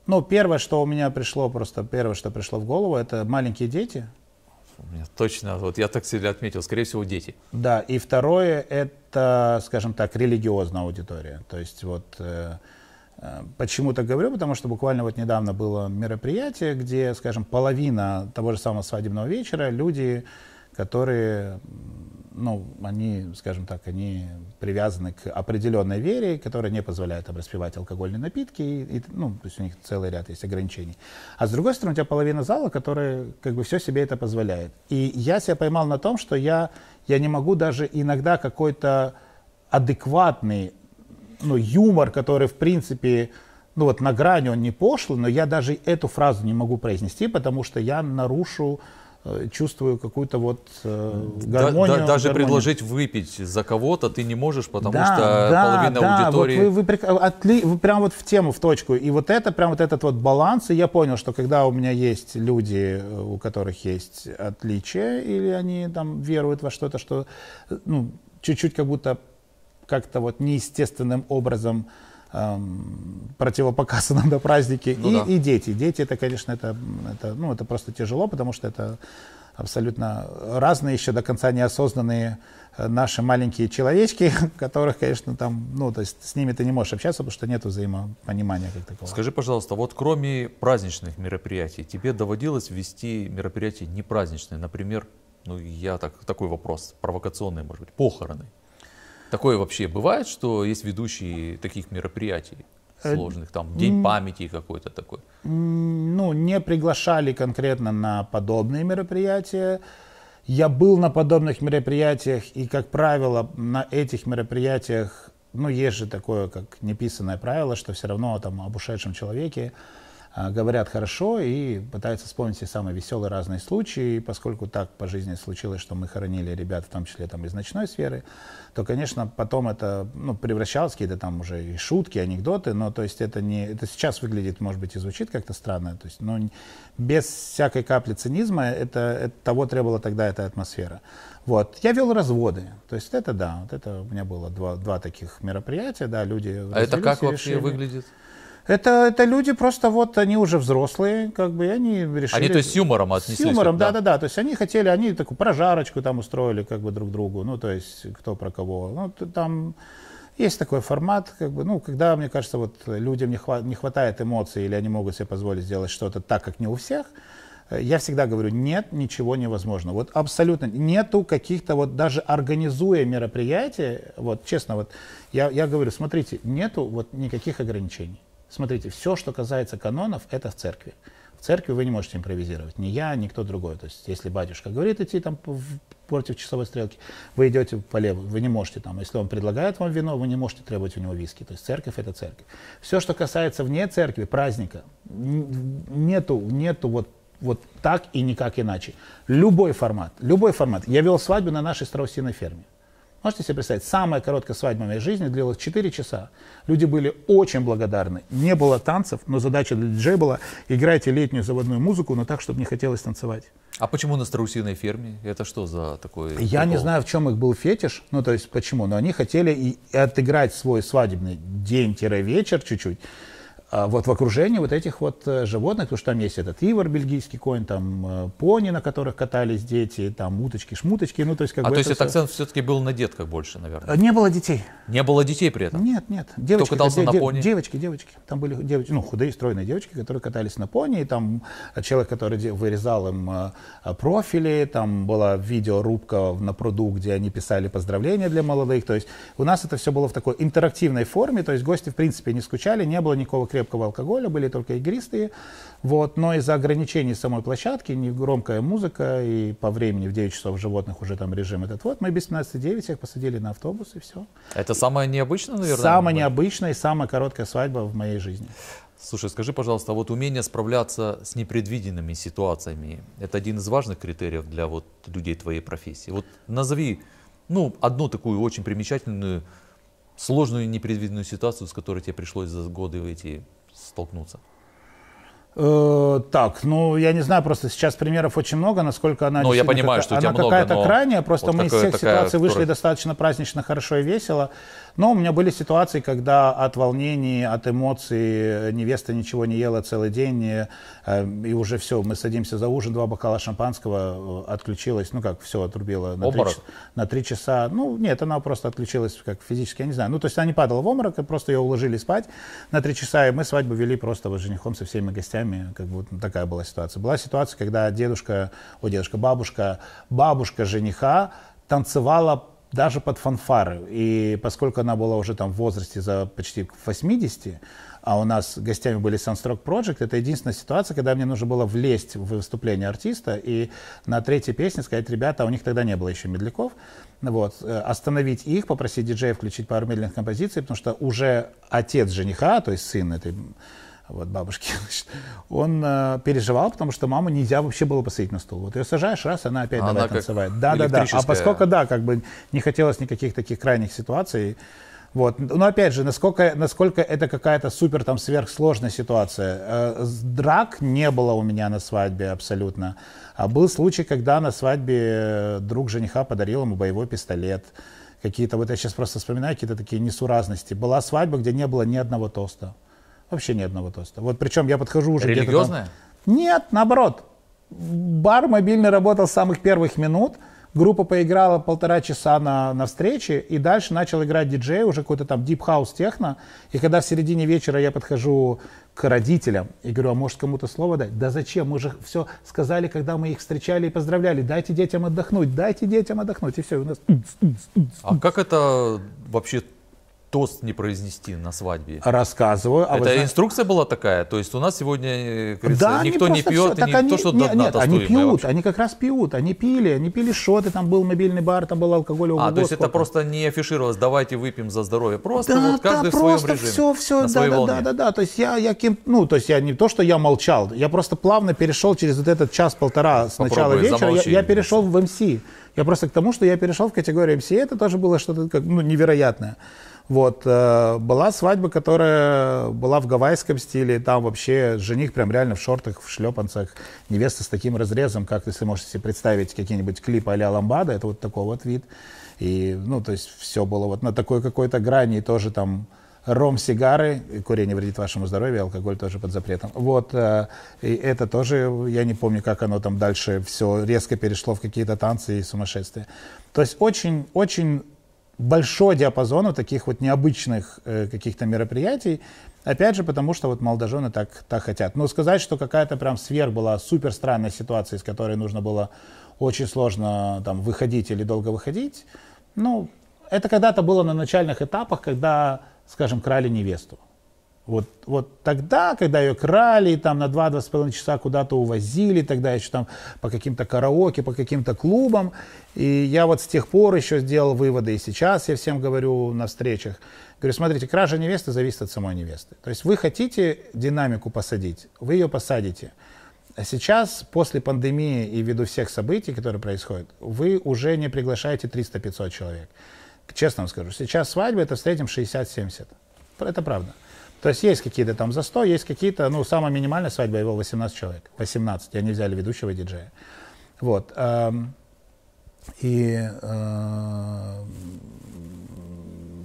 Ну, первое, что у меня пришло, просто первое, что пришло в голову, это маленькие дети. У меня точно, вот я так себе отметил, скорее всего, дети. Да, и второе, это, скажем так, религиозная аудитория. То есть вот э, э, Почему так говорю? Потому что буквально вот недавно было мероприятие, где, скажем, половина того же самого свадебного вечера люди, которые ну, они, скажем так, они привязаны к определенной вере, которая не позволяет там, распивать алкогольные напитки, и, и, ну, то есть у них целый ряд есть ограничений. А с другой стороны, у тебя половина зала, которая как бы все себе это позволяет. И я себя поймал на том, что я, я не могу даже иногда какой-то адекватный ну, юмор, который, в принципе, ну вот на грани он не пошлый, но я даже эту фразу не могу произнести, потому что я нарушу Э, чувствую какую-то вот э, гармонию. Да, да, даже гармонию. предложить выпить за кого-то ты не можешь, потому да, что да, половина да, аудитории... Вот вы, вы, отли, вы прям вот в тему, в точку. И вот это прям вот этот вот баланс. И я понял, что когда у меня есть люди, э, у которых есть отличия, или они там веруют во что-то, что э, ну, чуть-чуть как будто как-то вот неестественным образом Эм, противопоказано на праздники. Ну, и, да. и дети. Дети, это, конечно, это, это, ну, это просто тяжело, потому что это абсолютно разные, еще до конца неосознанные э, наши маленькие человечки, которых, конечно, там, ну, то есть с ними ты не можешь общаться, потому что нет взаимопонимания как такого. Скажи, пожалуйста, вот кроме праздничных мероприятий, тебе доводилось вести мероприятия не праздничные, Например, ну, я так, такой вопрос провокационный, может быть, похороны? Такое вообще бывает, что есть ведущие таких мероприятий? Э, сложных, там день памяти какой-то такой? Ну, не приглашали конкретно на подобные мероприятия. Я был на подобных мероприятиях, и, как правило, на этих мероприятиях, ну, есть же такое, как неписанное правило, что все равно там об ушедшем человеке а, говорят хорошо и пытаются вспомнить все самые веселые разные случаи. И поскольку так по жизни случилось, что мы хоронили ребят, в том числе там из ночной сферы, то, конечно, потом это ну, превращалось в какие-то там уже и шутки, анекдоты, но то есть это не... Это сейчас выглядит, может быть, и звучит как-то странно, то есть, но без всякой капли цинизма это, это того требовала тогда эта атмосфера. Вот. Я вел разводы. То есть это да, вот это у меня было два, два таких мероприятия, да, люди... А это как вообще решили. выглядит? Это, это люди просто вот, они уже взрослые, как бы, и они решили... Они, то есть, с юмором отнеслись? С юмором, да-да-да. То есть, они хотели, они такую прожарочку там устроили, как бы, друг другу. Ну, то есть, кто про кого. Ну, там... Есть такой формат, как бы, ну, когда, мне кажется, вот людям не, хва- не хватает эмоций, или они могут себе позволить сделать что-то так, как не у всех, э, я всегда говорю, нет, ничего невозможно. Вот абсолютно нету каких-то вот даже организуя мероприятия, вот честно, вот я, я говорю, смотрите, нету вот никаких ограничений. Смотрите, все, что касается канонов, это в церкви. В церкви вы не можете импровизировать, ни я, ни кто другой. То есть, если батюшка говорит идти там против часовой стрелки, вы идете по левому, вы не можете там. Если он предлагает вам вино, вы не можете требовать у него виски. То есть, церковь это церковь. Все, что касается вне церкви, праздника, нету, нету вот вот так и никак иначе. Любой формат, любой формат. Я вел свадьбу на нашей страусиной ферме. Можете себе представить, самая короткая свадьба в моей жизни длилась 4 часа. Люди были очень благодарны. Не было танцев, но задача для диджея была играйте летнюю заводную музыку, но так, чтобы не хотелось танцевать. А почему на страусиной ферме? Это что за такой... Я прикол? не знаю, в чем их был фетиш, ну то есть почему, но они хотели и отыграть свой свадебный день-вечер чуть-чуть а вот в окружении вот этих вот э, животных, потому что там есть этот ивор, бельгийский конь, там э, пони, на которых катались дети, там уточки, шмуточки, ну то есть как а бы... А то есть все... акцент все-таки был на детках больше, наверное? Не было детей. Не было детей при этом? Нет, нет. Девочки, Кто катался де- на пони? Девочки, девочки. Там были девочки, ну худые, стройные девочки, которые катались на пони, и там э, человек, который вырезал им профили, там была видеорубка на пруду, где они писали поздравления для молодых, то есть у нас это все было в такой интерактивной форме, то есть гости в принципе не скучали, не было никакого крепкого алкоголя, были только игристые. Вот, но из-за ограничений самой площадки, не громкая музыка и по времени в 9 часов животных уже там режим этот. Вот мы без 15.9 всех посадили на автобус и все. Это самое необычное, наверное? Самое необычное и самая короткая свадьба в моей жизни. Слушай, скажи, пожалуйста, вот умение справляться с непредвиденными ситуациями, это один из важных критериев для вот людей твоей профессии. Вот назови, ну, одну такую очень примечательную сложную и непредвиденную ситуацию, с которой тебе пришлось за годы эти столкнуться? Э, так, ну я не знаю, просто сейчас примеров очень много, насколько она. Ну я понимаю, какая, что у тебя она какая-то крайняя, просто вот мы из всех ситуаций вышли достаточно празднично, хорошо и весело. Но у меня были ситуации, когда от волнений, от эмоций невеста ничего не ела целый день, и э, уже все, мы садимся за ужин, два бокала шампанского, э, отключилась, ну как, все, отрубила на, три, на три часа. Ну нет, она просто отключилась как физически, я не знаю. Ну то есть она не падала в обморок, просто ее уложили спать на три часа, и мы свадьбу вели просто вот женихом со всеми гостями, как бы вот такая была ситуация. Была ситуация, когда дедушка, о, дедушка, бабушка, бабушка жениха танцевала даже под фанфары. И поскольку она была уже там в возрасте за почти к 80, а у нас гостями были Sunstroke Project, это единственная ситуация, когда мне нужно было влезть в выступление артиста и на третьей песне сказать, ребята, а у них тогда не было еще медляков, вот, э, остановить их, попросить диджея включить пару медленных композиций, потому что уже отец жениха, то есть сын этой вот бабушки, значит, он э, переживал, потому что маму нельзя вообще было посадить на стул. Вот ее сажаешь, раз, она опять она давай танцевать. Да, да, да. А поскольку, да, как бы не хотелось никаких таких крайних ситуаций, вот. Но опять же, насколько, насколько это какая-то супер там сверхсложная ситуация. Э, драк не было у меня на свадьбе абсолютно. А был случай, когда на свадьбе э, друг жениха подарил ему боевой пистолет. Какие-то, вот я сейчас просто вспоминаю, какие-то такие несуразности. Была свадьба, где не было ни одного тоста. Вообще ни одного тоста. Вот причем я подхожу уже Религиозное? Там... Нет, наоборот. Бар мобильный работал с самых первых минут. Группа поиграла полтора часа на, на встрече, и дальше начал играть диджей, уже какой-то там deep house техно. И когда в середине вечера я подхожу к родителям и говорю, а может кому-то слово дать? Да зачем? Мы же все сказали, когда мы их встречали и поздравляли. Дайте детям отдохнуть, дайте детям отдохнуть. И все, у нас... А как это вообще тост не произнести на свадьбе. Рассказываю. А Это знаете... инструкция была такая? То есть у нас сегодня э, да, никто не пьет, все, так не они, то, что нет, нет, они пьют, вообще. они как раз пьют, они пили, они пили шоты, там был мобильный бар, там был алкоголь. А, то есть это просто не афишировалось, давайте выпьем за здоровье, просто да, вот каждый да, в своем просто режиме, все, все, на да, своей да, волне. да, да, да, то есть я, я кем, ну, то есть я не то, что я молчал, я просто плавно перешел через вот этот час-полтора с начала вечера, я, я перешел в МС. Я просто к тому, что я перешел в категорию МС, это тоже было что-то ну, невероятное. Вот, э, была свадьба, которая была в гавайском стиле, там вообще жених прям реально в шортах, в шлепанцах, невеста с таким разрезом, как если можете себе представить какие-нибудь клипы а-ля Ламбада, это вот такой вот вид. И, ну, то есть все было вот на такой какой-то грани, и тоже там ром, сигары, курение вредит вашему здоровью, алкоголь тоже под запретом. Вот, э, и это тоже, я не помню, как оно там дальше все резко перешло в какие-то танцы и сумасшествия. То есть очень, очень большой диапазон вот таких вот необычных э, каких-то мероприятий. Опять же, потому что вот молодожены так, так хотят. Но сказать, что какая-то прям сверх была супер странная ситуация, из которой нужно было очень сложно там выходить или долго выходить, ну, это когда-то было на начальных этапах, когда, скажем, крали невесту. Вот, вот тогда, когда ее крали, там на 2-2,5 часа куда-то увозили, тогда еще там по каким-то караоке, по каким-то клубам. И я вот с тех пор еще сделал выводы, и сейчас я всем говорю на встречах. Говорю, смотрите, кража невесты зависит от самой невесты. То есть вы хотите динамику посадить, вы ее посадите. А сейчас, после пандемии и ввиду всех событий, которые происходят, вы уже не приглашаете 300-500 человек. Честно вам скажу, сейчас свадьба это встретим 60-70. Это правда. То есть есть какие-то там за 100, есть какие-то, ну, самая минимальная свадьба его 18 человек. 18, и они взяли ведущего диджея. Вот. Эм, и эм,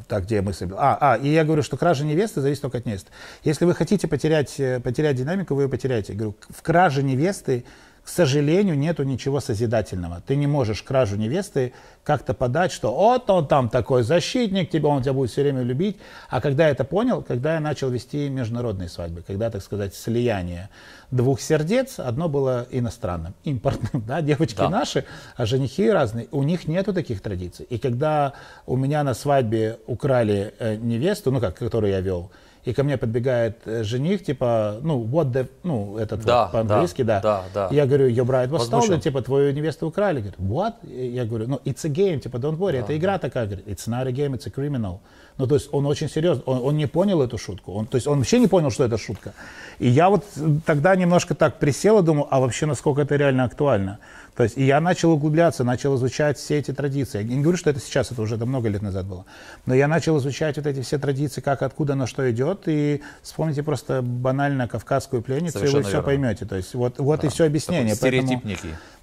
так, где мы мысль А, а, и я говорю, что кража невесты зависит только от невесты. Если вы хотите потерять, э, потерять динамику, вы ее потеряете. Я говорю, в краже невесты к сожалению, нету ничего созидательного. Ты не можешь кражу невесты как-то подать, что вот он там такой защитник, тебя, он тебя будет все время любить. А когда я это понял, когда я начал вести международные свадьбы, когда, так сказать, слияние двух сердец, одно было иностранным, импортным, да, девочки да. наши, а женихи разные, у них нету таких традиций. И когда у меня на свадьбе украли э, невесту, ну как, которую я вел, и ко мне подбегает э, жених, типа, ну, what the, ну, этот да, вот, по-английски, да, да. да, да. Я говорю, ее брат восстал, типа, твою невесту украли. Говорит, what? Я говорю, ну, it's a game, типа, don't worry, да, это игра да. такая. Говорит, it's not a game, it's a criminal. Ну, то есть он очень серьезно, он, он не понял эту шутку, он, то есть он вообще не понял, что это шутка. И я вот тогда немножко так присел и думал, а вообще насколько это реально актуально. То есть, и я начал углубляться, начал изучать все эти традиции. Я не говорю, что это сейчас, это уже это много лет назад было. Но я начал изучать вот эти все традиции, как, откуда, на что идет. И вспомните просто банально кавказскую пленницу, Совершенно и вы верно. все поймете. То есть, вот, вот да. и все объяснение. Такой Поэтому,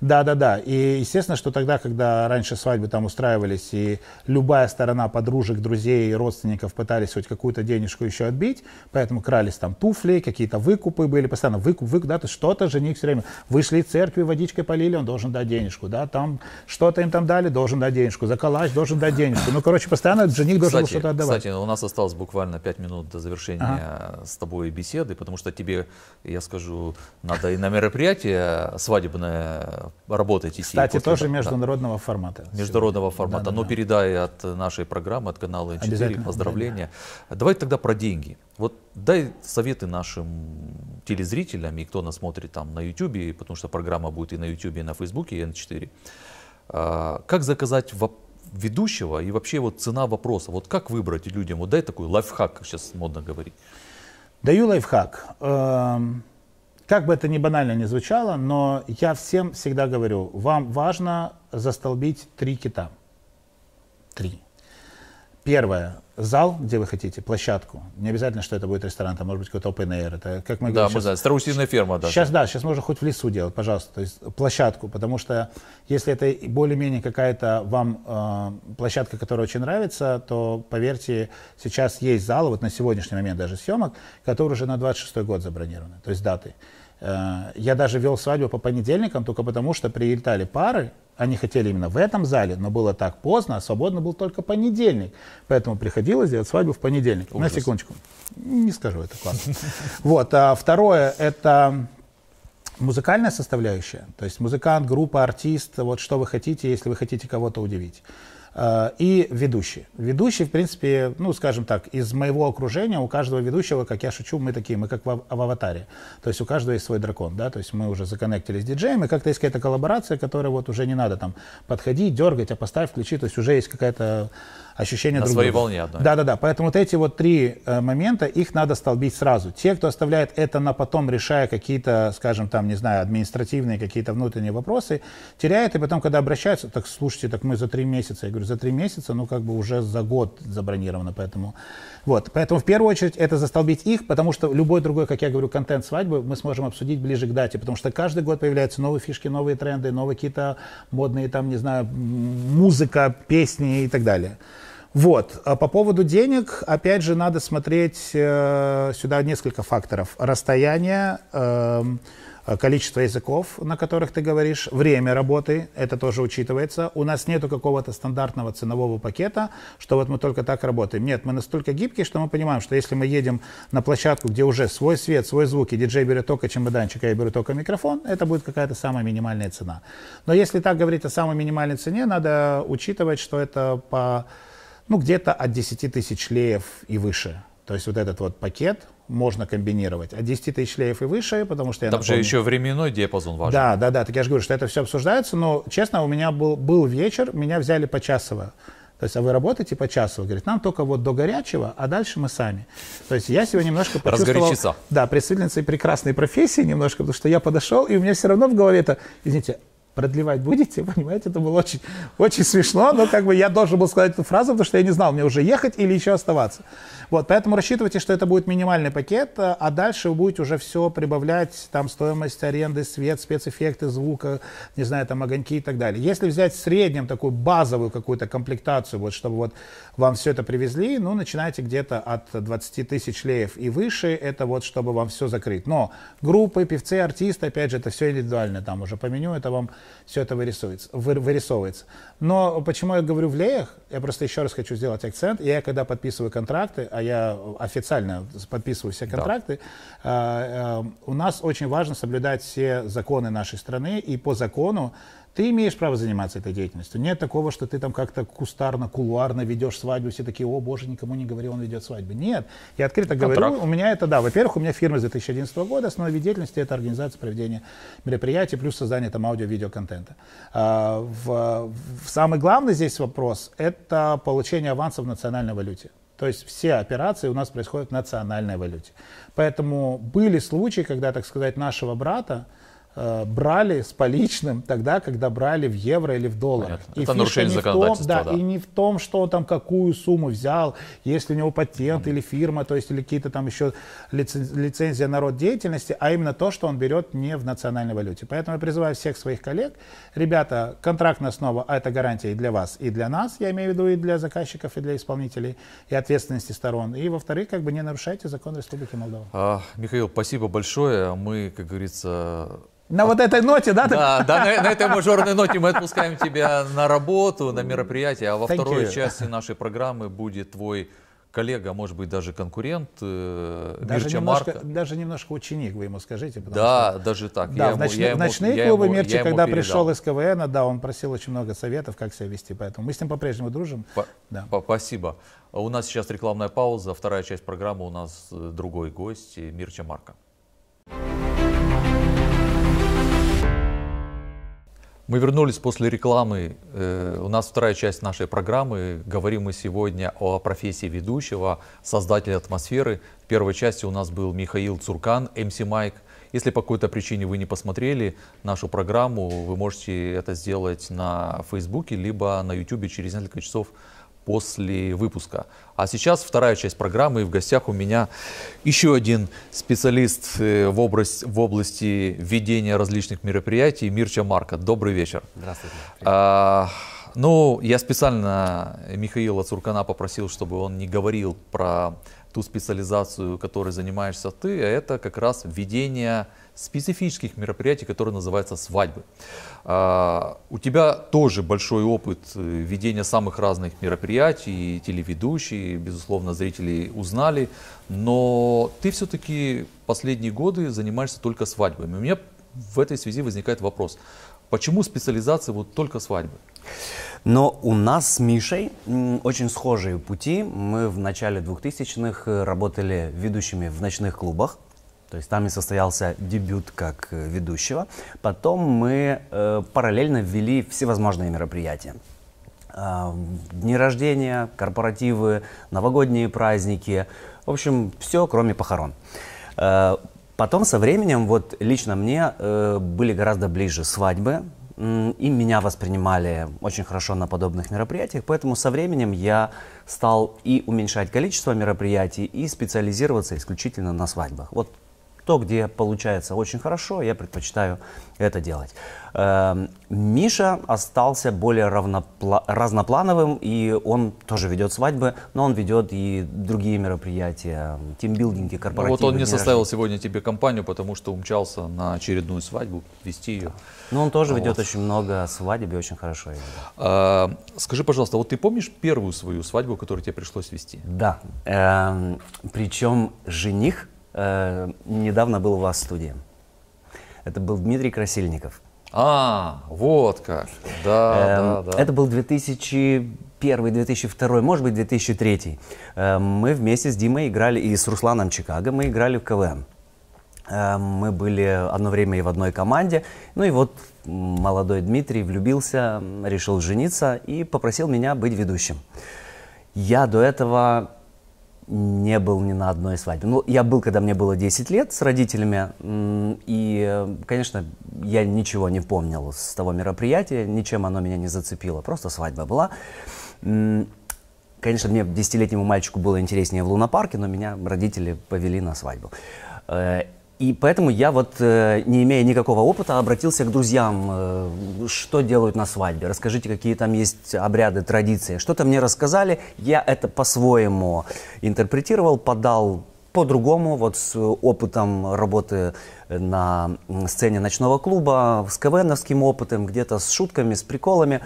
да, да, да. И естественно, что тогда, когда раньше свадьбы там устраивались, и любая сторона подружек, друзей и родственников пытались хоть какую-то денежку еще отбить, поэтому крались там туфли, какие-то выкупы были, постоянно выкуп, выкуп, да, то что-то жених все время. Вышли из церкви, водичкой полили, он должен дать денежку, да, там что-то им там дали, должен дать денежку, за калач должен дать денежку. Ну, короче, постоянно жених должен кстати, что-то отдавать. Кстати, у нас осталось буквально 5 минут до завершения ага. с тобой беседы, потому что тебе, я скажу, надо и на мероприятие свадебное Э, работаете Кстати, после, тоже международного да, формата. Международного сегодня. формата. Да, да, Но да. передай от нашей программы, от канала N4 поздравления. Да, да. Давай тогда про деньги. Вот дай советы нашим телезрителям и кто нас смотрит там на YouTube, потому что программа будет и на YouTube, и на Facebook, и N4. А, как заказать ведущего и вообще вот цена вопроса. Вот как выбрать людям? Вот дай такой лайфхак, как сейчас модно говорить. Даю лайфхак. Эм, как бы это ни банально не звучало, но я всем всегда говорю, вам важно застолбить три кита. Три. Первое. Зал, где вы хотите, площадку. Не обязательно, что это будет ресторан, там может быть какой-то open air. Это, как мы да, говорим, мы знаем. Страусиная ферма даже. Сейчас, да, сейчас можно хоть в лесу делать, пожалуйста. То есть площадку, потому что если это более-менее какая-то вам э, площадка, которая очень нравится, то, поверьте, сейчас есть залы, вот на сегодняшний момент даже съемок, которые уже на 26 год забронированы, то есть даты. Э, я даже вел свадьбу по понедельникам только потому, что прилетали пары, они хотели именно в этом зале, но было так поздно, а свободно был только понедельник. Поэтому приходилось делать свадьбу в понедельник. Ужас. На секундочку. Не скажу, это классно. Вот. А второе, это музыкальная составляющая. То есть музыкант, группа, артист, вот что вы хотите, если вы хотите кого-то удивить. Э, и ведущие. Ведущие, в принципе, ну, скажем так, из моего окружения, у каждого ведущего, как я шучу, мы такие, мы как в, в аватаре. То есть у каждого есть свой дракон, да, то есть мы уже законнектились с диджеем, и как-то есть какая-то коллаборация, которая вот уже не надо там подходить, дергать, а поставь, включи, то есть уже есть какая-то ощущение на друг своей волне одной. Да-да-да. Поэтому вот эти вот три э, момента, их надо столбить сразу. Те, кто оставляет это на потом, решая какие-то, скажем, там, не знаю, административные какие-то внутренние вопросы, теряет, и потом, когда обращаются, так, слушайте, так мы за три месяца. Я говорю, за три месяца, ну, как бы уже за год забронировано, поэтому... Вот, поэтому в первую очередь это застолбить их, потому что любой другой, как я говорю, контент свадьбы мы сможем обсудить ближе к дате, потому что каждый год появляются новые фишки, новые тренды, новые какие-то модные, там, не знаю, музыка, песни и так далее. Вот. А по поводу денег, опять же, надо смотреть э, сюда несколько факторов. Расстояние, эм, количество языков, на которых ты говоришь, время работы, это тоже учитывается. У нас нету какого-то стандартного ценового пакета, что вот мы только так работаем. Нет, мы настолько гибкие, что мы понимаем, что если мы едем на площадку, где уже свой свет, свой звук, и диджей берет только чемоданчик, а я беру только микрофон, это будет какая-то самая минимальная цена. Но если так говорить о самой минимальной цене, надо учитывать, что это по ну, где-то от 10 тысяч леев и выше. То есть вот этот вот пакет можно комбинировать от 10 тысяч леев и выше, потому что я Там напомню, же еще временной диапазон важен. Да, да, да. Так я же говорю, что это все обсуждается, но, честно, у меня был, был вечер, меня взяли почасово. То есть, а вы работаете по часу? Говорит, нам только вот до горячего, а дальше мы сами. То есть я сегодня немножко почувствовал... Да, представительницей прекрасной профессии немножко, потому что я подошел, и у меня все равно в голове это, извините, продлевать будете? Понимаете, это было очень, очень смешно, но как бы я должен был сказать эту фразу, потому что я не знал, мне уже ехать или еще оставаться. Вот, поэтому рассчитывайте, что это будет минимальный пакет, а дальше вы будете уже все прибавлять, там стоимость аренды, свет, спецэффекты, звука, не знаю, там огоньки и так далее. Если взять в среднем такую базовую какую-то комплектацию, вот чтобы вот вам все это привезли, ну, начинайте где-то от 20 тысяч леев и выше, это вот чтобы вам все закрыть. Но группы, певцы, артисты, опять же, это все индивидуально, там уже по меню это вам все это вырисуется, вы, вырисовывается. Но почему я говорю в леях, я просто еще раз хочу сделать акцент, я когда подписываю контракты, а я официально подписываю все контракты, да. э, а, э, у нас очень важно соблюдать все законы нашей страны, и по закону ты имеешь право заниматься этой деятельностью. Нет такого, что ты там как-то кустарно, кулуарно ведешь свадьбу, все такие, о боже, никому не говори, он ведет свадьбу. Нет, я открыто Контракт. говорю, у меня это, да, во-первых, у меня фирма с 2011 года, основа деятельности это организация проведения мероприятий, плюс создание там аудио-видеоконтента. А, в, в, самый главный здесь вопрос, это получение аванса в национальной валюте. То есть все операции у нас происходят в национальной валюте. Поэтому были случаи, когда, так сказать, нашего брата, э, брали с поличным тогда, когда брали в евро или в доллар. И Это нарушение законодательства. Том, да, да, и не в том, что он там какую сумму взял, если у него патент mm или фирма, то есть или какие-то там еще лицензия на род деятельности, а именно то, что он берет не в национальной валюте. Поэтому я призываю всех своих коллег, ребята, контрактная основа, а это гарантия и для вас, и для нас, я имею в виду и для заказчиков, и для исполнителей, и ответственности сторон. И, во-вторых, как бы не нарушайте закон Республики Молдова. А, Михаил, спасибо большое. Мы, как говорится, на вот этой ноте, да? Да, да на, на этой мажорной ноте мы отпускаем тебя на работу, на мероприятие, а во Thank второй you. части нашей программы будет твой коллега, может быть, даже конкурент э, даже Мирча немножко, Марка. Даже немножко ученик, вы ему скажите. Да, что, даже так. Да, я в ему, ночные, я ему, ночные я клубы Мирча, я когда передал. пришел из КВН, да, он просил очень много советов, как себя вести, поэтому мы с ним по-прежнему дружим. По да. по спасибо. У нас сейчас рекламная пауза, вторая часть программы, у нас э, другой гость, э, Мирча Марка. Thank Мы вернулись после рекламы. Э, у нас вторая часть нашей программы. Говорим мы сегодня о профессии ведущего, создателя атмосферы. В первой части у нас был Михаил Цуркан, МС Майк. Если по какой-то причине вы не посмотрели нашу программу, вы можете это сделать на Фейсбуке, либо на Ютубе через несколько часов после выпуска. А сейчас вторая часть программы, и в гостях у меня еще один специалист э, в, область, в области ведения различных мероприятий, Мирча Марка. Добрый вечер. Здравствуйте. А, ну, я специально Михаила Цуркана попросил, чтобы он не говорил про ту специализацию, которой занимаешься ты, а это как раз ведение специфических мероприятий, которые называются свадьбы. А, у тебя тоже большой опыт э, ведения самых разных мероприятий, и телеведущие, безусловно, зрители узнали, но ты все-таки последние годы занимаешься только свадьбами. У меня в этой связи возникает вопрос, почему специализация вот только свадьбы? Но у нас с Мишей очень схожие пути. Мы в начале 2000-х э, работали ведущими в ночных клубах. То есть там и состоялся дебют как э, ведущего. Потом мы э, параллельно ввели всевозможные мероприятия. Э, дни рождения, корпоративы, новогодние праздники. В общем, все, кроме похорон. Э, потом со временем, вот лично мне э, были гораздо ближе свадьбы, и меня воспринимали очень хорошо на подобных мероприятиях, поэтому со временем я стал и уменьшать количество мероприятий, и специализироваться исключительно на свадьбах. Вот что где получается очень хорошо, я предпочитаю это делать. Эм, Миша остался более равнопла- разноплановым, и он тоже ведет свадьбы, но он ведет и другие мероприятия, тимбилдинги, корпоративы. Ну вот он не составил рождения. сегодня тебе компанию, потому что умчался на очередную свадьбу, вести ее. Ну он тоже вот. ведет очень много свадеб и очень хорошо. Ее. А, эм, скажи, пожалуйста, вот ты помнишь первую свою свадьбу, которую тебе пришлось вести? Да. Эм, причем жених Э, недавно был у вас в студии. Это был Дмитрий Красильников. А, вот как. Да, эм, да, да. Это был 2001-2002, может быть, 2003. Эм, мы вместе с Димой играли, и с Русланом Чикаго мы играли в КВН. Эм, мы были одно время и в одной команде. Ну и вот молодой Дмитрий влюбился, решил жениться и попросил меня быть ведущим. Я до этого не был ни на одной свадьбе. Ну, я был, когда мне было 10 лет с родителями, и, конечно, я ничего не помнил с того мероприятия, ничем оно меня не зацепило, просто свадьба была. Конечно, мне, десятилетнему мальчику, было интереснее в лунопарке, но меня родители повели на свадьбу. Э, и поэтому я вот, э, не имея никакого опыта, обратился к друзьям, э, что делают на свадьбе, расскажите, какие там есть обряды, традиции. Что-то мне рассказали, я это по-своему интерпретировал, подал по-другому, вот с опытом работы на сцене ночного клуба, с КВНовским опытом, где-то с шутками, с приколами.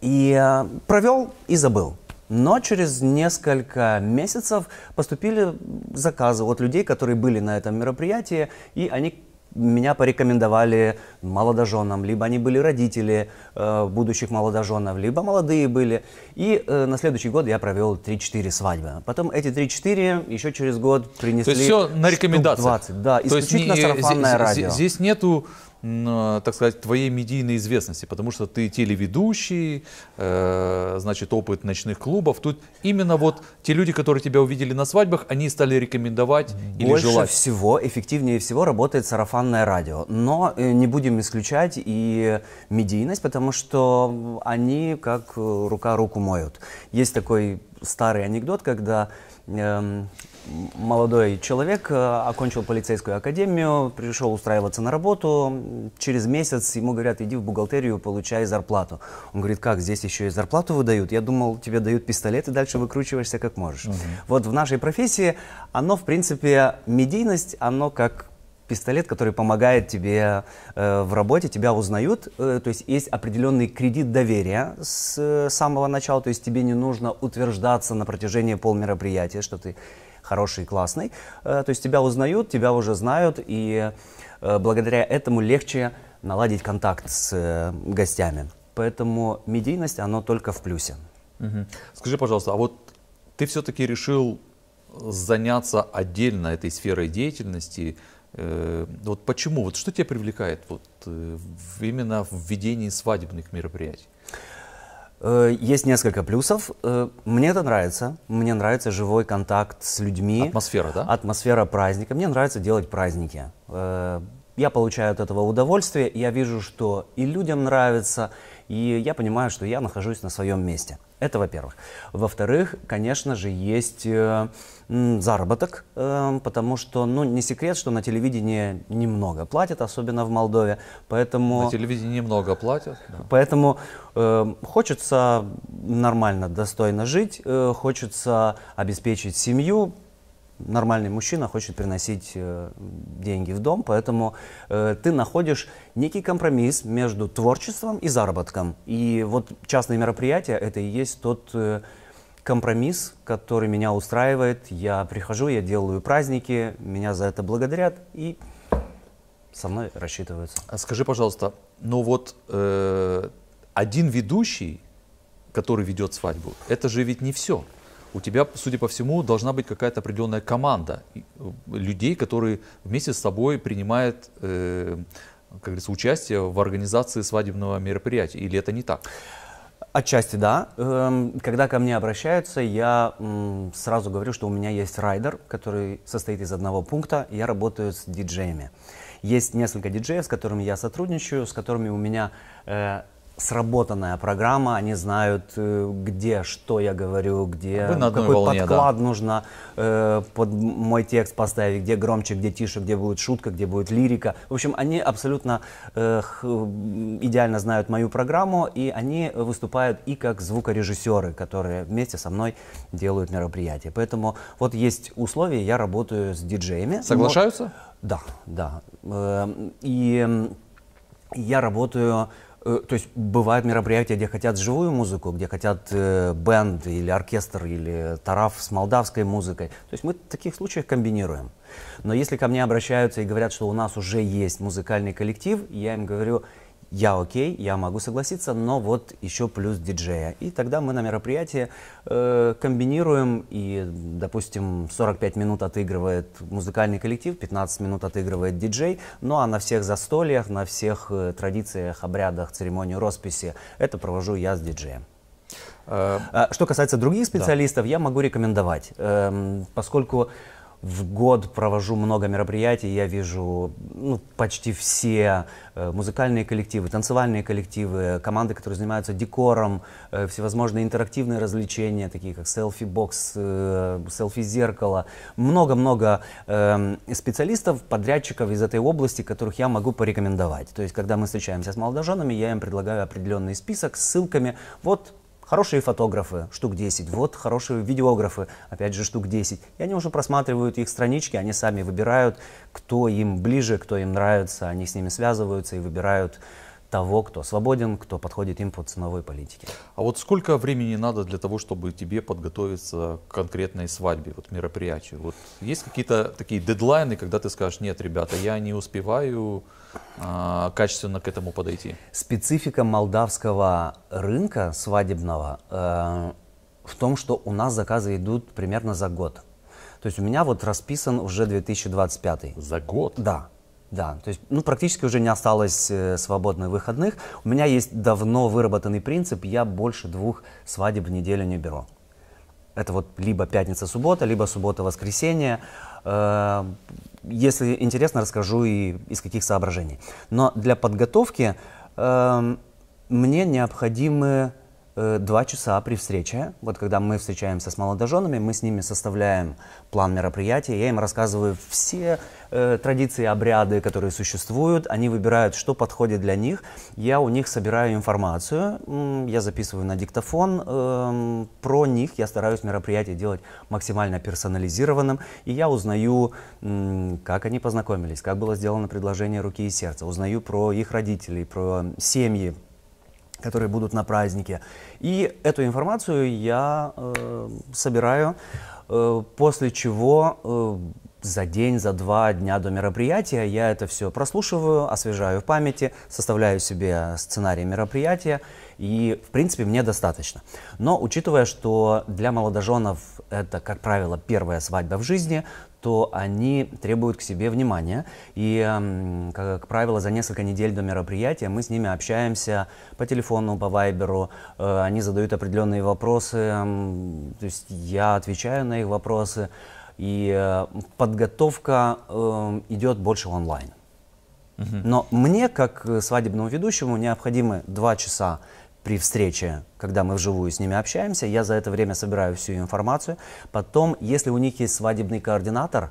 И э, провел и забыл. Но через несколько месяцев поступили заказы от людей, которые были на этом мероприятии, и они меня порекомендовали молодоженам, либо они были родители э, будущих молодоженов, либо молодые были. И э, на следующий год я провел 3-4 свадьбы. Потом эти 3-4 еще через год принесли... То есть все на рекомендациях? 20, да, исключительно То есть, не, сарафанное радио. Здесь нету Э, так сказать, твоей медийной известности, потому что ты телеведущий, э, значит, опыт ночных клубов. Тут именно вот те люди, которые тебя увидели на свадьбах, они стали рекомендовать Больше или желать. Больше всего, эффективнее всего работает сарафанное радио. Но э, не будем исключать и медийность, потому что они как рука руку моют. Есть такой старый анекдот, когда эм, молодой человек э, окончил полицейскую академию, пришел устраиваться на работу. Через месяц ему говорят, иди в бухгалтерию, получай зарплату. Он говорит, как, здесь еще и зарплату выдают? Я думал, тебе дают пистолет, и дальше выкручиваешься как можешь. Угу. Вот в нашей профессии оно, в принципе, медийность, оно как пистолет, который помогает тебе э, в работе, тебя узнают, э, то есть есть определенный кредит доверия с э, самого начала, то есть тебе не нужно утверждаться на протяжении полмероприятия, что ты хороший, классный. Э, то есть тебя узнают, тебя уже знают, и э, благодаря этому легче наладить контакт с э, гостями. Поэтому медийность, оно только в плюсе. Скажи, пожалуйста, а вот ты все-таки решил заняться отдельно этой сферой деятельности. Вот почему? Вот что тебя привлекает вот, именно в ведении свадебных мероприятий? Э, есть несколько плюсов. Э, мне это нравится. Мне нравится живой контакт с людьми. Атмосфера, да? Атмосфера праздника. Мне нравится делать праздники. Э, я получаю от этого удовольствие. Я вижу, что и людям нравится, и я понимаю, что я нахожусь на своем месте. Это во-первых. Во-вторых, конечно же, есть заработок, эм, потому что, ну, не секрет, что на телевидении немного платят, особенно в Молдове, поэтому... На телевидении немного платят. Да. Поэтому э, хочется нормально, достойно жить, э, хочется обеспечить семью, нормальный мужчина хочет приносить э, деньги в дом, поэтому э, ты находишь некий компромисс между творчеством и заработком. И вот частные мероприятия это и есть тот э, компромисс, который меня устраивает. Я прихожу, я делаю праздники, меня за это благодарят и со мной рассчитываются. А скажи, пожалуйста, ну вот э, один ведущий, который ведет свадьбу, это же ведь не все. У тебя, судя по всему, должна быть какая-то определенная команда э, людей, которые вместе с тобой принимают э, как говорится, участие в организации свадебного мероприятия? Или это не так? Отчасти да. Эм, когда ко мне обращаются, я сразу говорю, что у меня есть райдер, который состоит из одного пункта. Я работаю с диджеями. Есть несколько диджеев, с которыми я сотрудничаю, с которыми у меня э, сработанная программа, они знают, э, где что я говорю, где на какой волне, подклад да. нужно э, под мой текст поставить, где громче, где тише, где будет шутка, где будет лирика. В общем, они абсолютно э, идеально знают мою программу, и они выступают и как звукорежиссеры, которые вместе со мной делают мероприятие. Поэтому вот есть условия, я работаю с диджеями. Соглашаются? Но... Ну, да, да. Э, и я работаю Э, то есть бывают мероприятия, где хотят живую музыку, где хотят э, бенд или оркестр или тараф с молдавской музыкой. То есть мы в таких случаях комбинируем. Но если ко мне обращаются и говорят, что у нас уже есть музыкальный коллектив, я им говорю, я окей, я могу согласиться, но вот еще плюс диджея. И тогда мы на мероприятии э, комбинируем, и, допустим, 45 минут отыгрывает музыкальный коллектив, 15 минут отыгрывает диджей, ну а на всех застольях, на всех э, традициях, обрядах, церемонии росписи это провожу я с диджеем. Э, а что касается других специалистов, да. я могу рекомендовать, эм, поскольку в год провожу много мероприятий, я вижу ну, почти все э, музыкальные коллективы, танцевальные коллективы, команды, которые занимаются декором, э, всевозможные интерактивные развлечения, такие как селфи-бокс, э, селфи-зеркало. Много-много эм, специалистов, подрядчиков из этой области, которых я могу порекомендовать. То есть, когда мы встречаемся с молодоженами, я им предлагаю определенный список с ссылками. Вот Хорошие фотографы, штук 10. Вот хорошие видеографы, опять же, штук 10. И они уже просматривают их странички, они сами выбирают, кто им ближе, кто им нравится. Они с ними связываются и выбирают того, кто свободен, кто подходит им по ценовой политике. А вот сколько времени надо для того, чтобы тебе подготовиться к конкретной свадьбе, вот мероприятию? Вот есть какие-то такие дедлайны, когда ты скажешь, нет, ребята, я не успеваю а, качественно к этому подойти? Специфика молдавского рынка свадебного э, в том, что у нас заказы идут примерно за год. То есть у меня вот расписан уже 2025. За год? Да. Да, то есть ну, практически уже не осталось э, свободных выходных. У меня есть давно выработанный принцип, я больше двух свадеб в неделю не беру. Это вот либо пятница-суббота, либо суббота-воскресенье. Э, если интересно, расскажу и из каких соображений. Но для подготовки эм, мне необходимы Э, два часа при встрече, вот когда мы встречаемся с молодоженами, мы с ними составляем план мероприятия, я им рассказываю все э, традиции, обряды, которые существуют, они выбирают, что подходит для них, я у них собираю информацию, я записываю на диктофон, э, про них я стараюсь мероприятие делать максимально персонализированным, и я узнаю, э, как они познакомились, как было сделано предложение руки и сердца, узнаю про их родителей, про семьи, которые будут на празднике. И эту информацию я э, собираю, э, после чего э, за день, за два дня до мероприятия я это все прослушиваю, освежаю в памяти, составляю себе сценарий мероприятия, и, в принципе, мне достаточно. Но учитывая, что для молодоженов это, как правило, первая свадьба в жизни, то они требуют к себе внимания. И, как правило, за несколько недель до мероприятия мы с ними общаемся по телефону, по вайберу. Э, они задают определенные вопросы, то есть я отвечаю на их вопросы. И э, подготовка э, идет больше онлайн. Но мне, как свадебному ведущему, необходимы два часа при встрече, когда мы вживую с ними общаемся, я за это время собираю всю информацию. Потом, если у них есть свадебный координатор,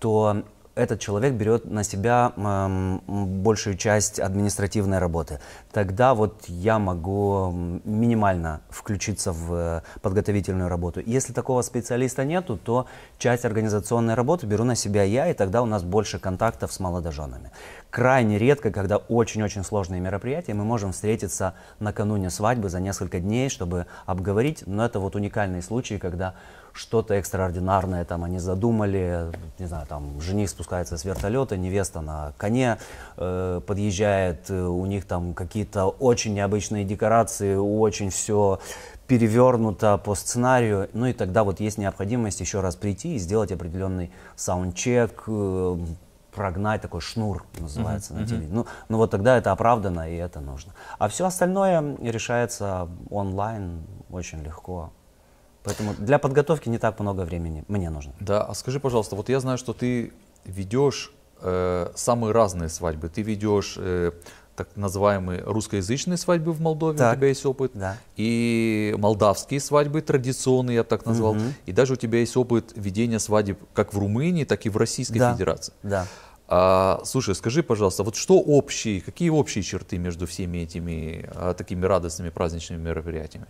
то этот человек берет на себя эм, большую часть административной работы. Тогда вот я могу минимально включиться в э, подготовительную работу. Если такого специалиста нету, то часть организационной работы беру на себя я, и тогда у нас больше контактов с молодоженами. Крайне редко, когда очень-очень сложные мероприятия, мы можем встретиться накануне свадьбы за несколько дней, чтобы обговорить, но это вот уникальные случаи, когда что-то экстраординарное там они задумали, не знаю, там жених спускается с вертолета, невеста на коне э, подъезжает, э, у них там какие-то очень необычные декорации, очень все перевернуто по сценарию, ну и тогда вот есть необходимость еще раз прийти и сделать определенный саундчек, э, прогнать такой шнур называется uh-huh, на телевидении. Uh-huh. Ну, ну вот тогда это оправдано и это нужно. А все остальное решается онлайн очень легко. Поэтому для подготовки не так много времени мне нужно. Да, а скажи, пожалуйста, вот я знаю, что ты ведешь э, самые разные свадьбы. Ты ведешь э, так называемые русскоязычные свадьбы в Молдове, так. у тебя есть опыт, да. и молдавские свадьбы традиционные, я бы так назвал, угу. и даже у тебя есть опыт ведения свадеб как в Румынии, так и в Российской да. Федерации. Да. А, слушай, скажи, пожалуйста, вот что общие, какие общие черты между всеми этими а, такими радостными праздничными мероприятиями?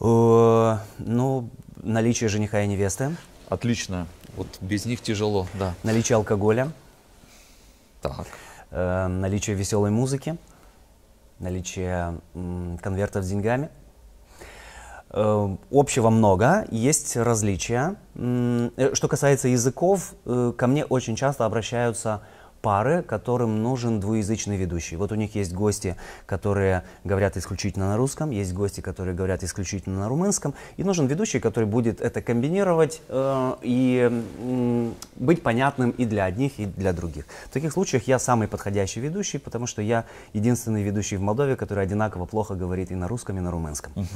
Э, ну, наличие жениха и невесты. Отлично. Вот без них тяжело, да. Наличие алкоголя. Так. Э, наличие веселой музыки. Наличие конвертов с деньгами. Э, общего много, есть различия. Что касается языков, ко мне очень часто обращаются пары, которым нужен двуязычный ведущий. Вот у них есть гости, которые говорят исключительно на русском, есть гости, которые говорят исключительно на румынском, и нужен ведущий, который будет это комбинировать э, и э, быть понятным и для одних, и для других. В таких случаях я самый подходящий ведущий, потому что я единственный ведущий в Молдове, который одинаково плохо говорит и на русском, и на румынском. Угу.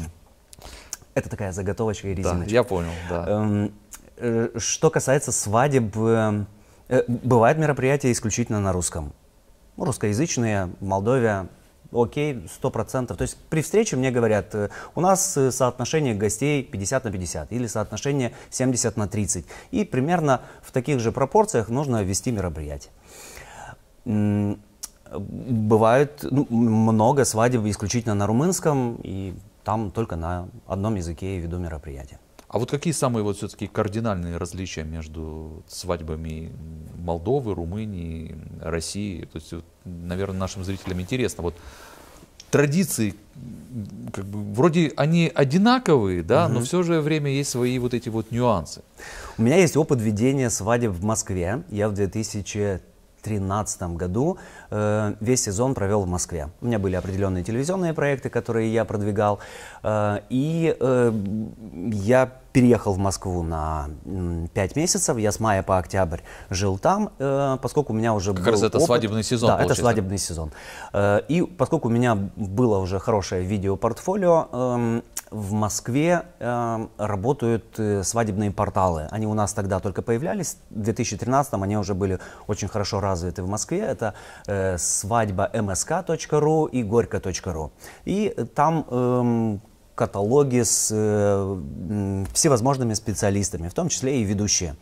Это такая заготовочка и резиночка. Да, я понял, да. Эм, э, что касается свадеб, э, Э, Бывают мероприятия исключительно на русском. Русскоязычные, Молдовия, окей, сто процентов. То есть при встрече мне говорят, э, у нас э, соотношение гостей 50 на 50 или соотношение 70 на 30. И примерно в таких же пропорциях нужно вести мероприятие. Бывают ну, много свадеб исключительно на румынском, и там только на одном языке я веду мероприятие. А вот какие самые вот все-таки кардинальные различия между свадьбами Молдовы, Румынии, России? То есть, вот, наверное, нашим зрителям интересно, вот традиции, как бы, вроде они одинаковые, да, угу. но все же время есть свои вот эти вот нюансы. У меня есть опыт ведения свадеб в Москве. Я в 2000 2013 году э, весь сезон провел в Москве. У меня были определенные телевизионные проекты, которые я продвигал. Э, и э, я переехал в Москву на 5 месяцев. Я с мая по октябрь жил там, э, поскольку у меня уже как был раз это опыт. свадебный сезон. Да, получается. это свадебный сезон. Э, и поскольку у меня было уже хорошее видеопортфолио, эм, в Москве эм, работают э, свадебные порталы. Они у нас тогда только появлялись. В 2013 м они уже были очень хорошо развиты в Москве. Это свадьба msk.ru эм и горько.ру. И там каталоги с э, всевозможными специалистами, в том числе и ведущие.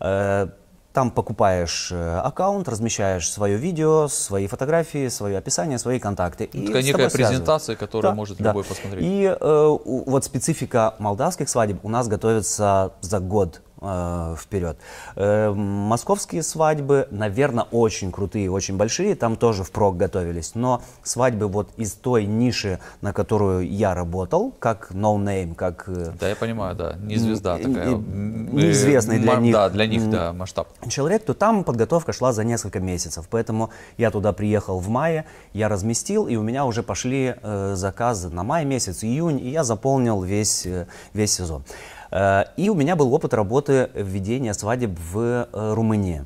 Э, там покупаешь э, аккаунт, размещаешь свое видео, свои фотографии, свое описание, свои контакты. Ну, и Такая некая презентация, которую да, может да. любой посмотреть. И э, вот специфика молдавских свадеб у нас готовится за год э, вперед. Э, московские свадьбы, наверное, очень крутые, очень большие, там тоже впрок готовились, но свадьбы вот из той ниши, на которую я работал, как no name, как... Э, да, я понимаю, да, не звезда такая. Неизвестный э, для них. Да, для них, да, масштаб. Человек, то там подготовка шла за несколько месяцев, поэтому я туда приехал в мае, я разместил, и у меня уже пошли э, заказы на май месяц, июнь, и я заполнил весь, э, весь сезон. Э, и у меня был опыт работы введения свадеб в э, Румынии.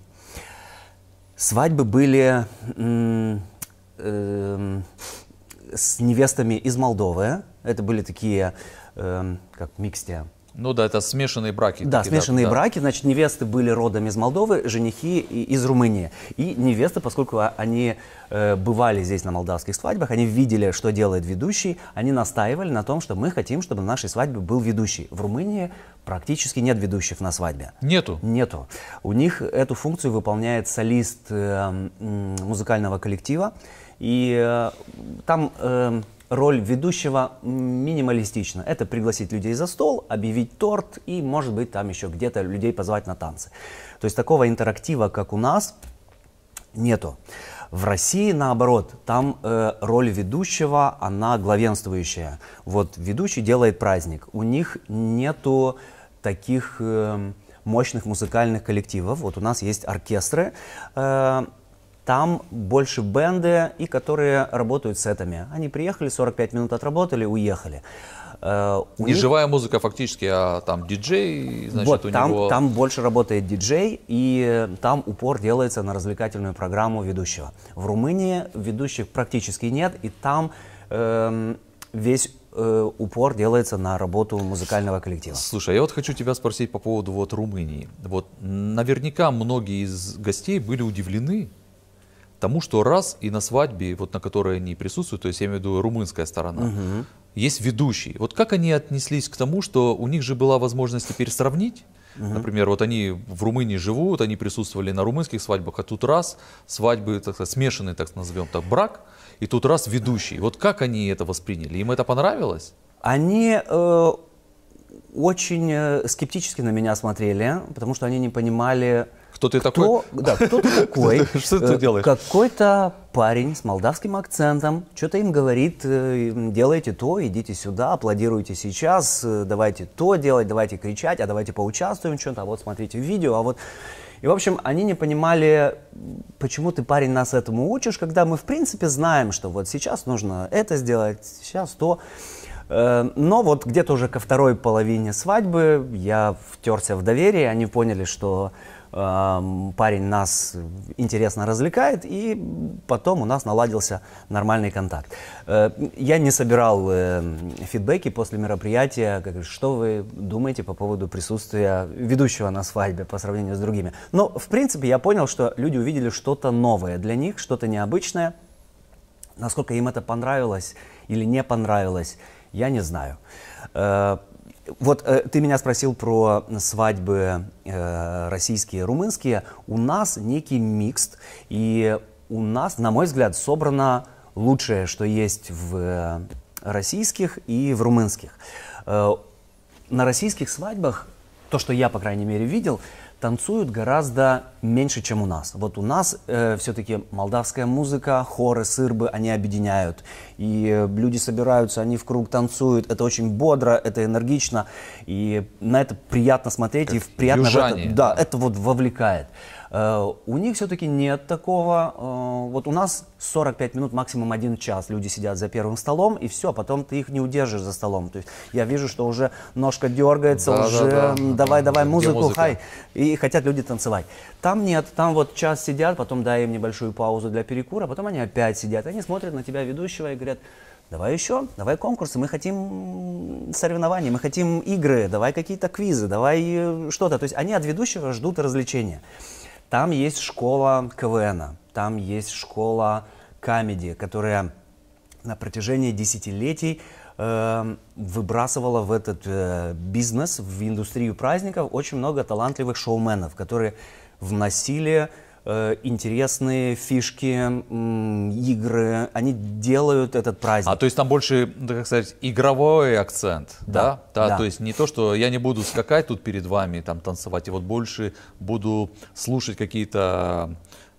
Свадьбы были эм, с невестами из Молдовы. Это были такие, эм, как микстия, ну да, это смешанные браки. Да, такие, смешанные да, браки. Значит, невесты были родом из Молдовы, женихи из Румынии. И невесты, поскольку а, они э, бывали здесь на молдавских свадьбах, они видели, что делает ведущий, они настаивали на том, что мы хотим, чтобы на нашей свадьбе был ведущий. В Румынии практически нет ведущих на свадьбе. Нету? Нету. У них эту функцию выполняет солист э, музыкального коллектива. И э, там... Э, роль ведущего минималистична. Это пригласить людей за стол, объявить торт и, может быть, там еще где-то людей позвать на танцы. То есть такого интерактива, как у нас, нету. В России, наоборот, там э, роль ведущего, она главенствующая. Вот ведущий делает праздник. У них нету таких э, мощных музыкальных коллективов. Вот у нас есть оркестры. Э, там больше бенды, и которые работают с этими. Они приехали, 45 минут отработали, уехали. Uh, не них... живая музыка фактически, а там диджей, значит, вот, у там, него... там больше работает диджей, и там упор делается на развлекательную программу ведущего. В Румынии ведущих практически нет, и там э, весь э, упор делается на работу музыкального коллектива. Слушай, я вот хочу тебя спросить по поводу вот Румынии. Вот наверняка многие из гостей были удивлены, тому, что раз и на свадьбе, вот на которой они присутствуют, то есть я имею в виду румынская сторона, угу. есть ведущий. Вот как они отнеслись к тому, что у них же была возможность теперь сравнить? Угу. Например, вот они в Румынии живут, они присутствовали на румынских свадьбах, а тут раз свадьбы, так сказать, смешанный, так назовем так, брак, и тут раз ведущий. Вот как они это восприняли? Им это понравилось? Они э, очень э, скептически на меня смотрели, потому что они не понимали, кто ты кто, такой? Да, кто ты такой? Что ты э, делаешь? Какой-то парень с молдавским акцентом что-то им говорит, э, делайте то, идите сюда, аплодируйте сейчас, э, давайте то делать, давайте кричать, а давайте поучаствуем в чем-то, а вот смотрите видео, а вот... И, в общем, они не понимали, почему ты, парень, нас этому учишь, когда мы, в принципе, знаем, что вот сейчас нужно это сделать, сейчас то. Но вот где-то уже ко второй половине свадьбы я втерся в доверие, они поняли, что парень нас интересно развлекает, и потом у нас наладился нормальный контакт. Э, я не собирал э, фидбэки после мероприятия, как, что вы думаете по поводу присутствия ведущего на свадьбе по сравнению с другими. Но, в принципе, я понял, что люди увидели что-то новое для них, что-то необычное. Насколько им это понравилось или не понравилось, я не знаю. Э, вот э, ты меня спросил про свадьбы э, российские, румынские. У нас некий микс, и у нас, на мой взгляд, собрано лучшее, что есть в э, российских и в румынских. Э, на российских свадьбах, то, что я, по крайней мере, видел, танцуют гораздо меньше, чем у нас. Вот у нас э, все-таки молдавская музыка, хоры, сырбы, они объединяют. И э, люди собираются, они в круг танцуют. Это очень бодро, это энергично. И на это приятно смотреть. Как и приятно южане, это, да, да, это вот вовлекает. Э, у них все-таки нет такого. Э, вот у нас 45 минут, максимум 1 час люди сидят за первым столом, и все, потом ты их не удержишь за столом. То есть я вижу, что уже ножка дергается, да, уже да, да. давай, давай музыку, музыка? хай. И хотят люди танцевать. Там нет, там вот час сидят, потом дай им небольшую паузу для перекура, потом они опять сидят. Они смотрят на тебя, ведущего, и говорят, давай еще, давай конкурсы, мы хотим соревнования, мы хотим игры, давай какие-то квизы, давай э, что-то. То есть они от ведущего ждут развлечения. Там есть школа КВН, там есть школа камеди, которая на протяжении десятилетий э, выбрасывала в этот э, бизнес, в индустрию праздников очень много талантливых шоуменов, которые вносили Э, интересные фишки, игры. Они делают этот праздник. А то есть там больше, так ну, сказать, игровой акцент, да? Да, да, да. то есть не то, что я не буду скакать тут перед вами, там танцевать, и вот больше буду слушать какие-то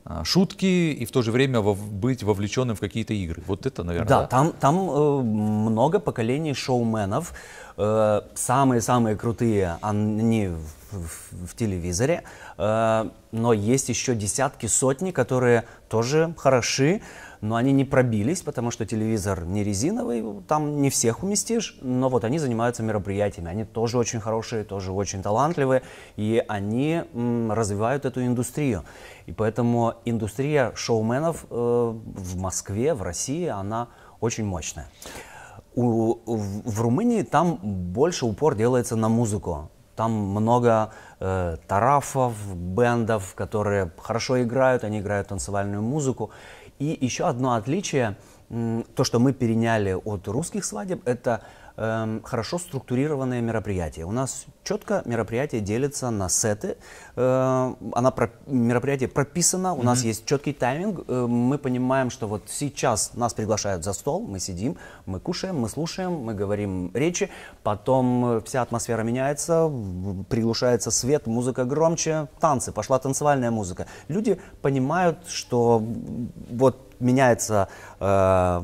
а, шутки и в то же время вов, быть вовлеченным в какие-то игры. Вот это, наверное. Да, да? там, там э, много поколений шоуменов. Э, самые-самые э, крутые они в, в, в телевизоре. Э, но есть еще десятки, сотни, которые тоже хороши но они не пробились, потому что телевизор не резиновый, там не всех уместишь, но вот они занимаются мероприятиями, они тоже очень хорошие, тоже очень талантливые, и они м, развивают эту индустрию. И поэтому индустрия шоуменов э, в Москве, в России, она очень мощная. У, в, в Румынии там больше упор делается на музыку. Там много э, тарафов, бендов, которые хорошо играют, они играют танцевальную музыку. И еще одно отличие, то, что мы переняли от русских свадеб, это Эм, хорошо структурированное мероприятие. У нас четко мероприятие делится на сеты. Э, она про, мероприятие прописано, mm-hmm. у нас есть четкий тайминг. Э, мы понимаем, что вот сейчас нас приглашают за стол, мы сидим, мы кушаем, мы слушаем, мы говорим речи. Потом э, вся атмосфера меняется, приглушается свет, музыка громче, танцы, пошла танцевальная музыка. Люди понимают, что вот меняется э,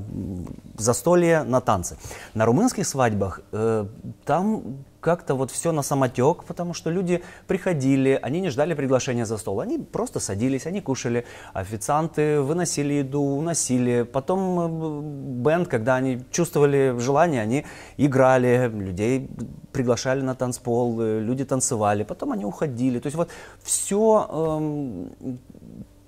застолье на танцы. На румынских свадьбах э, там как-то вот все на самотек, потому что люди приходили, они не ждали приглашения за стол, они просто садились, они кушали, официанты выносили еду, уносили, потом э, бенд, когда они чувствовали желание, они играли, людей приглашали на танцпол, э, люди танцевали, потом они уходили, то есть вот все эм,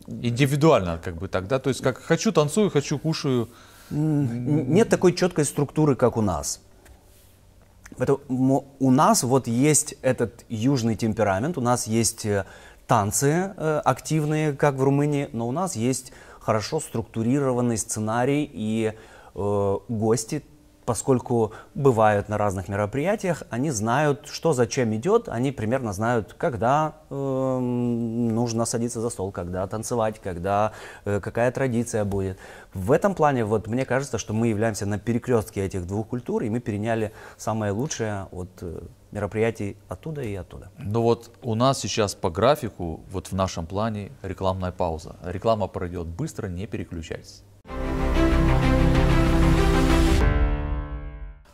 Индивидуально, как бы тогда. То есть, как хочу танцую, хочу кушаю. Нет такой четкой структуры, как у нас. Поэтому у нас вот есть этот южный темперамент, у нас есть э, танцы э, активные, как в Румынии, но у нас есть хорошо структурированный сценарий и э, гости поскольку бывают на разных мероприятиях, они знают, что зачем идет, они примерно знают, когда э, нужно садиться за стол, когда танцевать, когда э, какая традиция будет. В этом плане вот мне кажется, что мы являемся на перекрестке этих двух культур, и мы переняли самое лучшее от э, мероприятий оттуда и оттуда. Ну вот у нас сейчас по графику, вот в нашем плане рекламная пауза. Реклама пройдет быстро, не переключайтесь.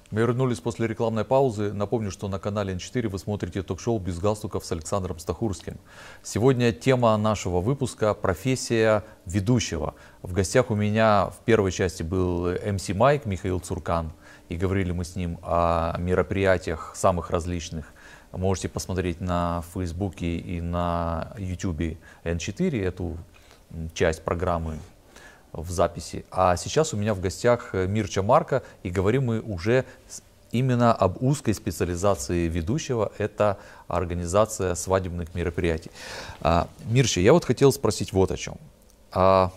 Мы вернулись после рекламной паузы. Напомню, что на канале Н4 вы смотрите ток-шоу «Без галстуков» с Александром Стахурским. Сегодня тема нашего выпуска – профессия ведущего. В гостях у меня в первой части был МС эм Майк Михаил Цуркан. И говорили мы с ним о мероприятиях самых различных. Можете посмотреть на Фейсбуке и на Ютубе Н4 эту часть программы в записи. А сейчас у меня в гостях э, Мирча Марка, и говорим мы уже именно об узкой специализации ведущего. Это организация свадебных мероприятий. А, Мирча, я вот хотел спросить вот о чем. А,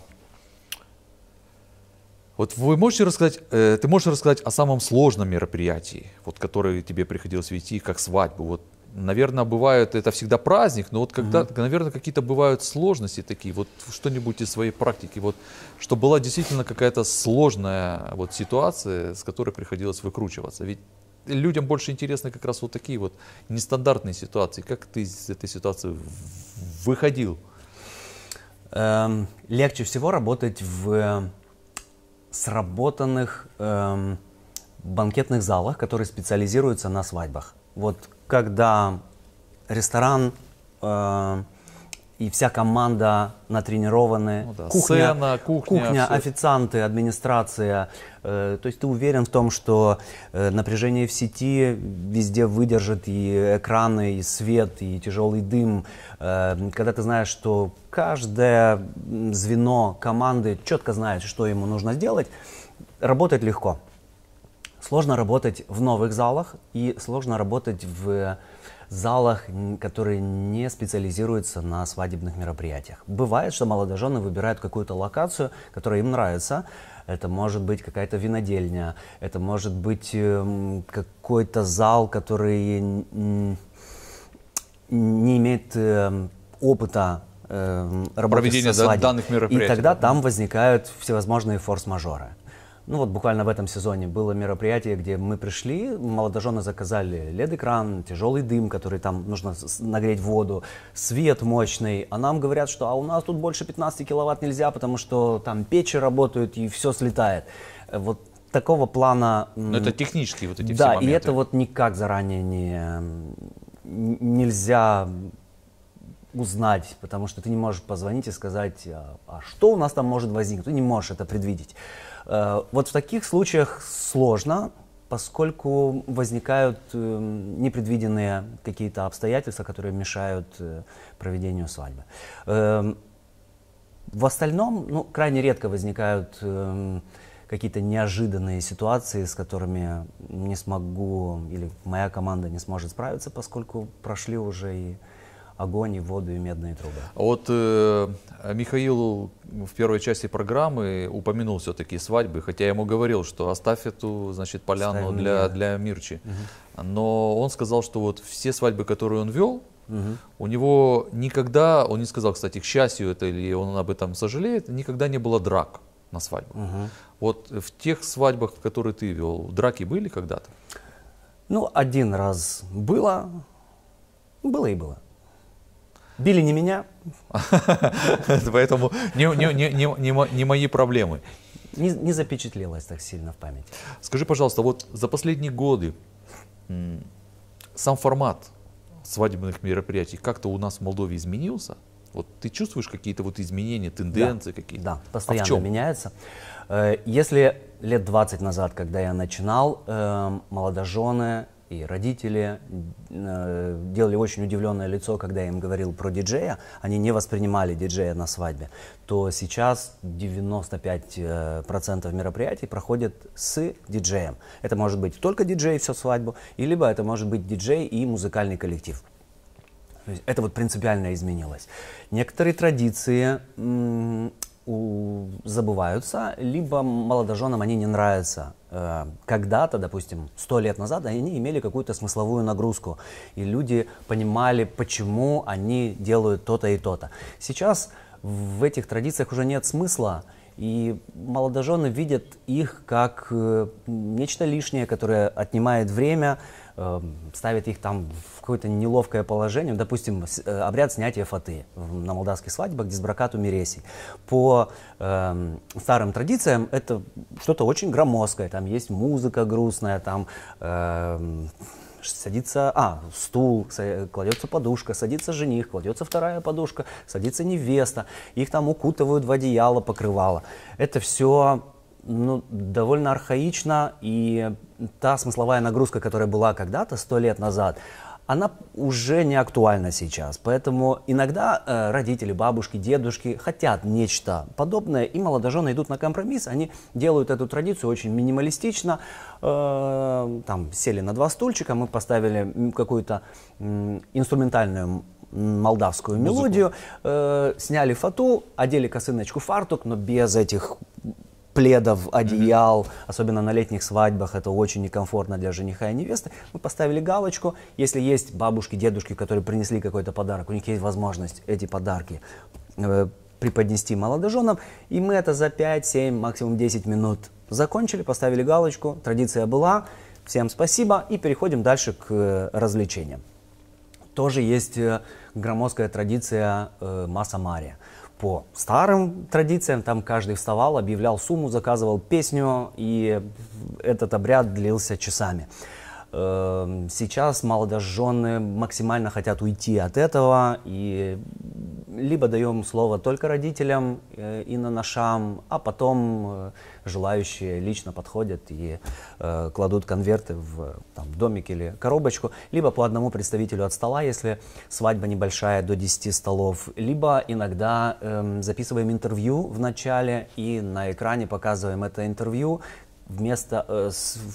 вот вы можете рассказать, э, ты можешь рассказать о самом сложном мероприятии, вот, которое тебе приходилось вести, как свадьбу. Вот наверное, бывают, это всегда праздник, но вот когда, mm наверное, какие-то бывают сложности такие, вот что-нибудь из своей практики, вот, что была действительно какая-то сложная вот ситуация, с которой приходилось выкручиваться, ведь людям больше интересны как раз вот такие вот нестандартные ситуации, как ты из этой ситуации выходил? Эм, легче всего работать в сработанных эм, банкетных залах, которые специализируются на свадьбах. Вот когда ресторан э, и вся команда натренированы, ну, да. кухня, Сцена, кухня, кухня все. официанты, администрация, э, то есть ты уверен в том, что э, напряжение в сети везде выдержит и экраны, и свет, и тяжелый дым, э, когда ты знаешь, что каждое звено команды четко знает, что ему нужно сделать, работать легко. Сложно работать в новых залах и сложно работать в залах, которые не специализируются на свадебных мероприятиях. Бывает, что молодожены выбирают какую-то локацию, которая им нравится. Это может быть какая-то винодельня, это может быть эм, какой-то зал, который не имеет эм, опыта эм, проведения Проведение свадеб. данных мероприятий. И тогда там возникают всевозможные форс-мажоры ну вот буквально в этом сезоне было мероприятие, где мы пришли, молодожены заказали LED-экран, тяжелый дым, который там нужно нагреть воду, свет мощный, а нам говорят, что а у нас тут больше 15 киловатт нельзя, потому что там печи работают и все слетает. Э, вот такого плана... Но ну, это технические вот эти да, все моменты. и это вот никак заранее не, нельзя узнать, потому что ты не можешь позвонить и сказать, а, а что у нас там может возникнуть, ты не можешь это предвидеть. Э, вот в таких случаях сложно, поскольку возникают э, непредвиденные какие-то обстоятельства, которые мешают э, проведению свадьбы. В остальном, ну, крайне редко возникают какие-то неожиданные ситуации, с которыми не смогу или моя команда не сможет справиться, поскольку прошли уже и огонь и воду и медные трубы. Вот э, Михаил в первой части программы упомянул все-таки свадьбы, хотя я ему говорил, что оставь эту, значит, поляну для, для Мирчи. Угу. Но он сказал, что вот все свадьбы, которые он вел, Угу. У него никогда, он не сказал, кстати, к счастью это или он об этом сожалеет, никогда не было драк на свадьбах. Угу. Вот в тех свадьбах, которые ты вел, драки были когда-то? Ну, один раз было, было и было. Били не меня. Поэтому не, не, не, не мои проблемы. Не, не запечатлелось так сильно в памяти. Скажи, пожалуйста, вот за последние годы сам формат свадебных мероприятий как-то у нас в Молдове изменился? Вот ты чувствуешь какие-то вот изменения, тенденции да, какие-то? Да, а постоянно а меняется. Э, если лет 20 назад, когда я начинал, э, молодожены и родители э, делали очень удивленное лицо, когда я им говорил про диджея, они не воспринимали диджея на свадьбе, то сейчас 95% э, мероприятий проходят с диджеем. Это может быть только диджей всю свадьбу, и либо это может быть диджей и музыкальный коллектив. Это вот принципиально изменилось. Некоторые традиции забываются, либо молодоженам они не нравятся. Э, когда-то, допустим, сто лет назад они имели какую-то смысловую нагрузку, и люди понимали, почему они делают то-то и то-то. Сейчас в этих традициях уже нет смысла, и молодожены видят их как э, нечто лишнее, которое отнимает время, э, ставит их там в какое-то неловкое положение. Допустим, э, обряд снятия фаты на молдавских свадьбах, дисбракату мересий. По э, старым традициям это что-то очень громоздкое. Там есть музыка грустная, там... Э, садится, а, стул, кладется подушка, садится жених, кладется вторая подушка, садится невеста, их там укутывают в одеяло, покрывало. Это все ну, довольно архаично, и та смысловая нагрузка, которая была когда-то, сто лет назад, она уже не актуальна сейчас. Поэтому иногда э, родители, бабушки, дедушки хотят нечто подобное, и молодожены идут на компромисс, они делают эту традицию очень минималистично, э, там сели на два стульчика, мы поставили какую-то э, инструментальную молдавскую мелодию, э, сняли фату, одели косыночку фартук, но без этих пледов, одеял, mm-hmm. особенно на летних свадьбах, это очень некомфортно для жениха и невесты. Мы поставили галочку, если есть бабушки, дедушки, которые принесли какой-то подарок, у них есть возможность эти подарки э, преподнести молодоженам, и мы это за 5, 7, максимум 10 минут закончили, поставили галочку, традиция была, всем спасибо, и переходим дальше к э, развлечениям. Тоже есть э, громоздкая традиция э, масса Мария – по старым традициям, там каждый вставал, объявлял сумму, заказывал песню, и этот обряд длился часами. Эм, сейчас молодожены максимально хотят уйти от этого, и либо даем слово только родителям э, и наношам, а потом э, желающие лично подходят и э, кладут конверты в там, домик или коробочку, либо по одному представителю от стола, если свадьба небольшая, до 10 столов, либо иногда эм, записываем интервью в начале и на экране показываем это интервью, вместо, э,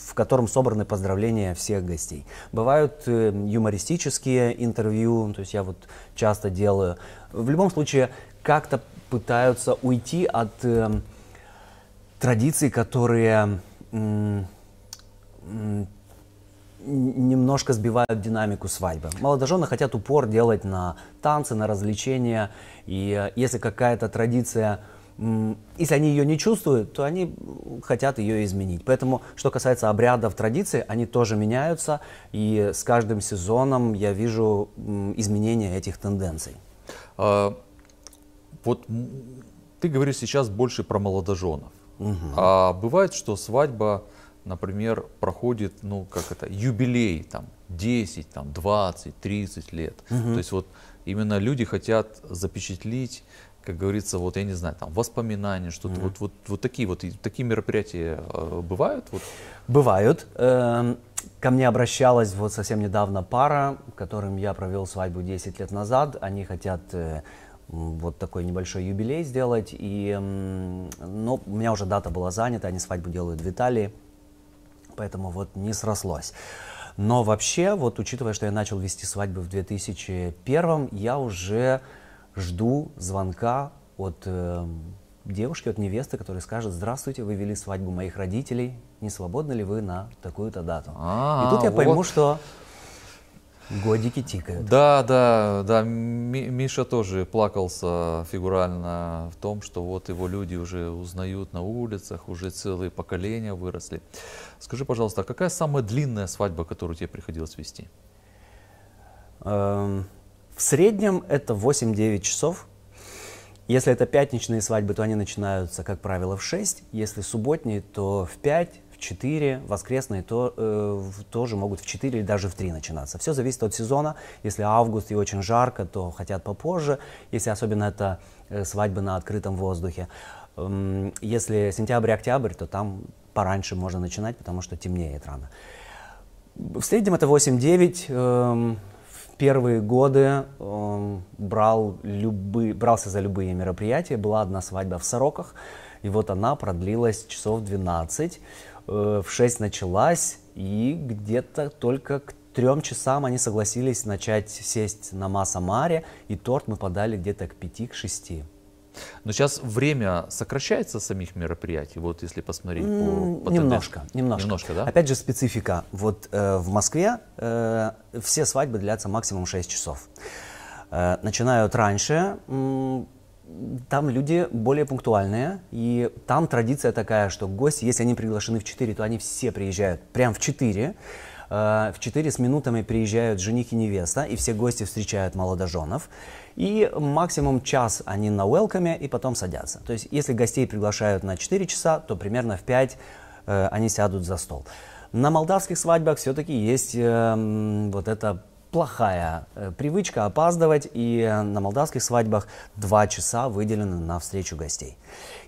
в котором собраны поздравления всех гостей. Бывают э, юмористические интервью, ну, то есть я вот часто делаю. В любом случае, как-то пытаются уйти от э, традиций, которые немножко сбивают динамику свадьбы. Молодожены хотят упор делать на танцы, на развлечения, и э, если какая-то традиция если они ее не чувствуют, то они хотят ее изменить. Поэтому, что касается обрядов, традиций, они тоже меняются, и с каждым сезоном я вижу изменения этих тенденций. А, вот ты говоришь сейчас больше про молодоженов. Угу. А бывает, что свадьба, например, проходит, ну, как это, юбилей, там, 10, там, 20, 30 лет. Угу. То есть вот именно люди хотят запечатлить как говорится, вот я не знаю, там воспоминания, что-то mm-hmm. вот, вот, вот такие вот такие мероприятия э, бывают? Вот? Бывают. Э, ко мне обращалась вот совсем недавно пара, которым я провел свадьбу 10 лет назад. Они хотят э, вот такой небольшой юбилей сделать. И, но у меня уже дата была занята, они свадьбу делают в Италии, поэтому вот не срослось. Но вообще, вот учитывая, что я начал вести свадьбы в 2001, я уже жду звонка от э, девушки, от невесты, которая скажет, здравствуйте, вы вели свадьбу моих родителей, не свободны ли вы на такую-то дату? А, И тут я вот. пойму, что Годики тикают. Да, да, да. Миша тоже плакался фигурально в том, что вот его люди уже узнают на улицах, уже целые поколения выросли. Скажи, пожалуйста, а какая самая длинная свадьба, которую тебе приходилось вести? Эм, в среднем это 8-9 часов. Если это пятничные свадьбы, то они начинаются, как правило, в 6. Если субботние, то в 5, в 4. Воскресные то, э, тоже могут в 4 или даже в 3 начинаться. Все зависит от сезона. Если август и очень жарко, то хотят попозже. Если особенно это э, свадьбы на открытом воздухе. Эм, если сентябрь-октябрь, то там пораньше можно начинать, потому что темнеет рано. В среднем это 8-9 первые годы э, брал любые, брался за любые мероприятия. Была одна свадьба в Сороках, и вот она продлилась часов 12. Э, в 6 началась, и где-то только к трем часам они согласились начать сесть на масса Маре, и торт мы подали где-то к 5-6. К шести. Но сейчас время сокращается самих мероприятий, вот если посмотреть по, по немножко, немножко, немножко, да. Опять же специфика. Вот э, в Москве э, все свадьбы длятся максимум 6 часов. Э, начинают раньше. Э, там люди более пунктуальные, и там традиция такая, что гости, если они приглашены в 4, то они все приезжают прям в 4 э, в 4 с минутами приезжают жених и невеста, и все гости встречают молодоженов. И максимум час они на уэлкаме и потом садятся. То есть если гостей приглашают на 4 часа, то примерно в 5 э, они сядут за стол. На молдавских свадьбах все-таки есть э, вот эта плохая э, привычка опаздывать, и на молдавских свадьбах 2 часа выделены на встречу гостей.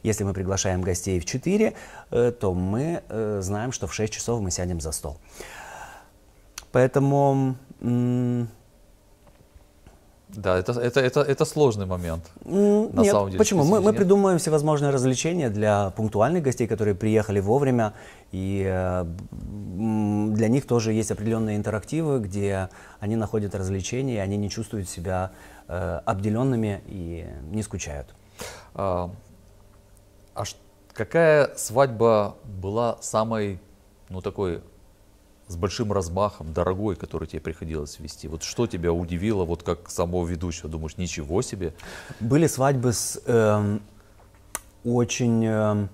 Если мы приглашаем гостей в 4, э, то мы э, знаем, что в 6 часов мы сядем за стол. Поэтому да, это, это, это, это сложный момент. На Нет, самом деле, почему? Мы, мы придумываем всевозможные развлечения для пунктуальных гостей, которые приехали вовремя, и э, для них тоже есть определенные интерактивы, где они находят развлечения, и они не чувствуют себя э, обделенными и не скучают. А, а какая свадьба была самой, ну такой с большим размахом, дорогой, который тебе приходилось вести? Вот что тебя удивило, вот как самого ведущего? Думаешь, ничего себе? Были свадьбы с э, очень э,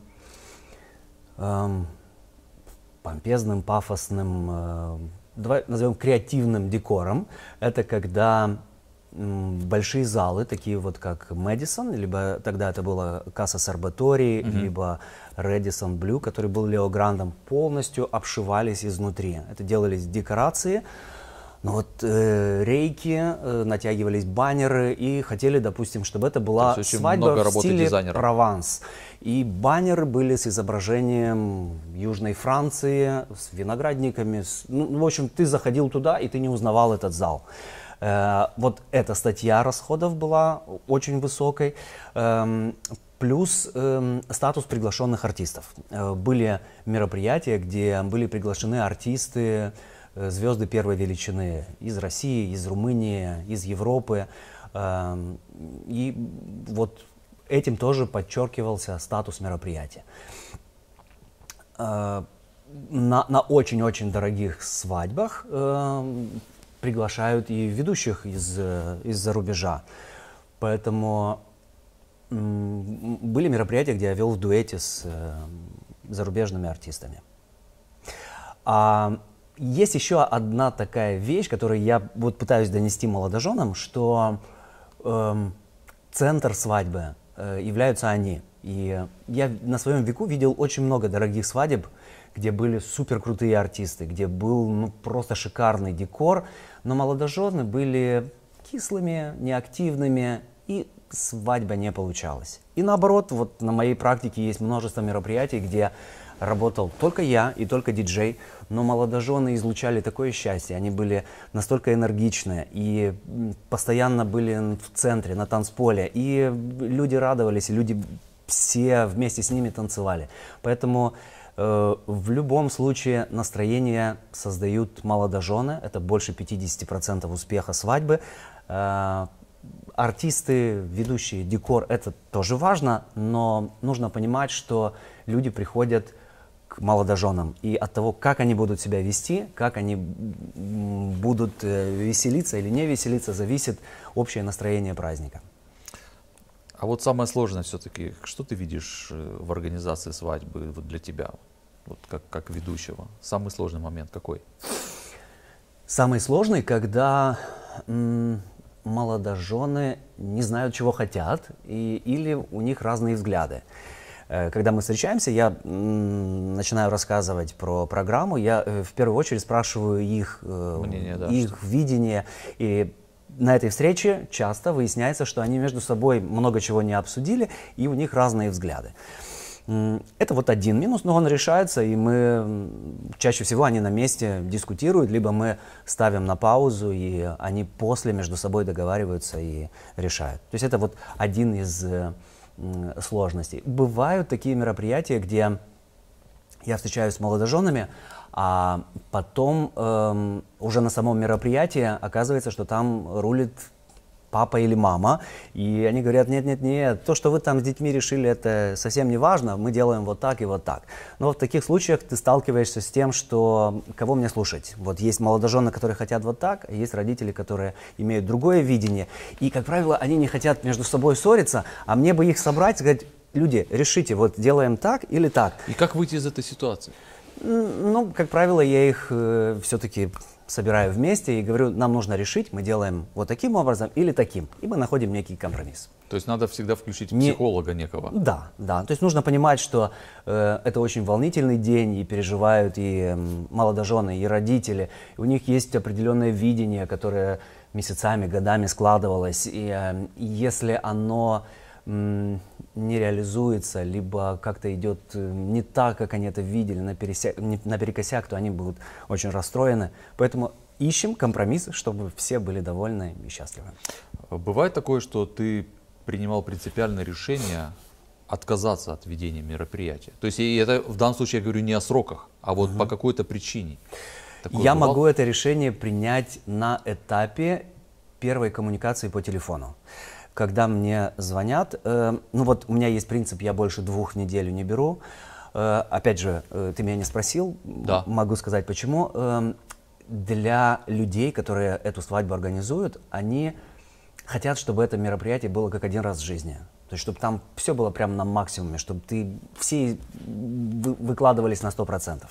э, помпезным, пафосным, э, давай назовем креативным декором. Это когда большие залы, такие вот как Мэдисон, либо тогда это было Касса Сарбатори, mm-hmm. либо Редисон Блю, который был Лео Грандом, полностью обшивались изнутри. Это делались декорации, но вот э, рейки, э, натягивались баннеры и хотели, допустим, чтобы это была свадьба в стиле дизайнера. Прованс. И баннеры были с изображением Южной Франции, с виноградниками. С, ну, в общем, ты заходил туда, и ты не узнавал этот зал. Э, вот эта статья расходов была очень высокой. Эм, плюс э, статус приглашенных артистов. Э, были мероприятия, где были приглашены артисты, э, звезды первой величины из России, из Румынии, из Европы. Э, и вот этим тоже подчеркивался статус мероприятия. Э, на, очень-очень дорогих свадьбах приглашают и ведущих из, э, из-за рубежа. Поэтому были мероприятия, где я вел в дуэте с э, зарубежными артистами. А есть еще одна такая вещь, которую я вот пытаюсь донести молодоженам, что э, центр свадьбы э, являются они. И я на своем веку видел очень много дорогих свадеб, где были супер крутые артисты, где был ну, просто шикарный декор, но молодожены были кислыми, неактивными, и свадьба не получалась. И наоборот, вот на моей практике есть множество мероприятий, где работал только я и только диджей, но молодожены излучали такое счастье, они были настолько энергичны и постоянно были в центре, на танцполе, и люди радовались, и люди все вместе с ними танцевали. Поэтому Э, в любом случае настроение создают молодожены, это больше 50% успеха свадьбы. Э, артисты, ведущие, декор, это тоже важно, но нужно понимать, что люди приходят к молодоженам. И от того, как они будут себя вести, как они будут э, веселиться или не веселиться, зависит общее настроение праздника. А вот самое сложное все-таки, что ты видишь э, в организации свадьбы вот для тебя, вот как, как ведущего? Самый сложный момент какой? Самый сложный, когда м- молодожены не знают, чего хотят, и, или у них разные взгляды. Э, когда мы встречаемся, я начинаю рассказывать про программу, я э, в первую очередь спрашиваю их, Мнение, да, их что... видение, и на этой встрече часто выясняется, что они между собой много чего не обсудили, и у них разные взгляды. Это вот один минус, но он решается, и мы чаще всего они на месте дискутируют, либо мы ставим на паузу, и они после между собой договариваются и решают. То есть это вот один из э, сложностей. Бывают такие мероприятия, где я встречаюсь с молодоженами, а потом эм, уже на самом мероприятии оказывается, что там рулит папа или мама, и они говорят, нет, нет, нет, то, что вы там с детьми решили, это совсем не важно, мы делаем вот так и вот так. Но в таких случаях ты сталкиваешься с тем, что кого мне слушать? Вот есть молодожены, которые хотят вот так, а есть родители, которые имеют другое видение, и, как правило, они не хотят между собой ссориться, а мне бы их собрать и сказать, люди, решите, вот делаем так или так. И как выйти из этой ситуации? Ну, как правило, я их э, все-таки собираю вместе и говорю, нам нужно решить, мы делаем вот таким образом или таким, и мы находим некий компромисс. То есть надо всегда включить Не... психолога некого. Да, да. То есть нужно понимать, что э, это очень волнительный день, и переживают и э, молодожены, и родители. И у них есть определенное видение, которое месяцами, годами складывалось. И э, если оно не реализуется, либо как-то идет э, не так, как они это видели, напересяк, наперекосяк, то они будут очень расстроены. Поэтому ищем компромисс, чтобы все были довольны и счастливы. А бывает такое, что ты принимал принципиальное решение отказаться от ведения мероприятия? То есть, это в данном случае я говорю не о сроках, а вот угу. по какой-то причине. Такое я бывало? могу это решение принять на этапе первой коммуникации по телефону когда мне звонят, э, ну вот у меня есть принцип, я больше двух недель не беру. Э, опять же, э, ты меня не спросил, да. могу сказать почему. Э, для людей, которые эту свадьбу организуют, они хотят, чтобы это мероприятие было как один раз в жизни. То есть, чтобы там все было прямо на максимуме, чтобы ты все выкладывались на 100%.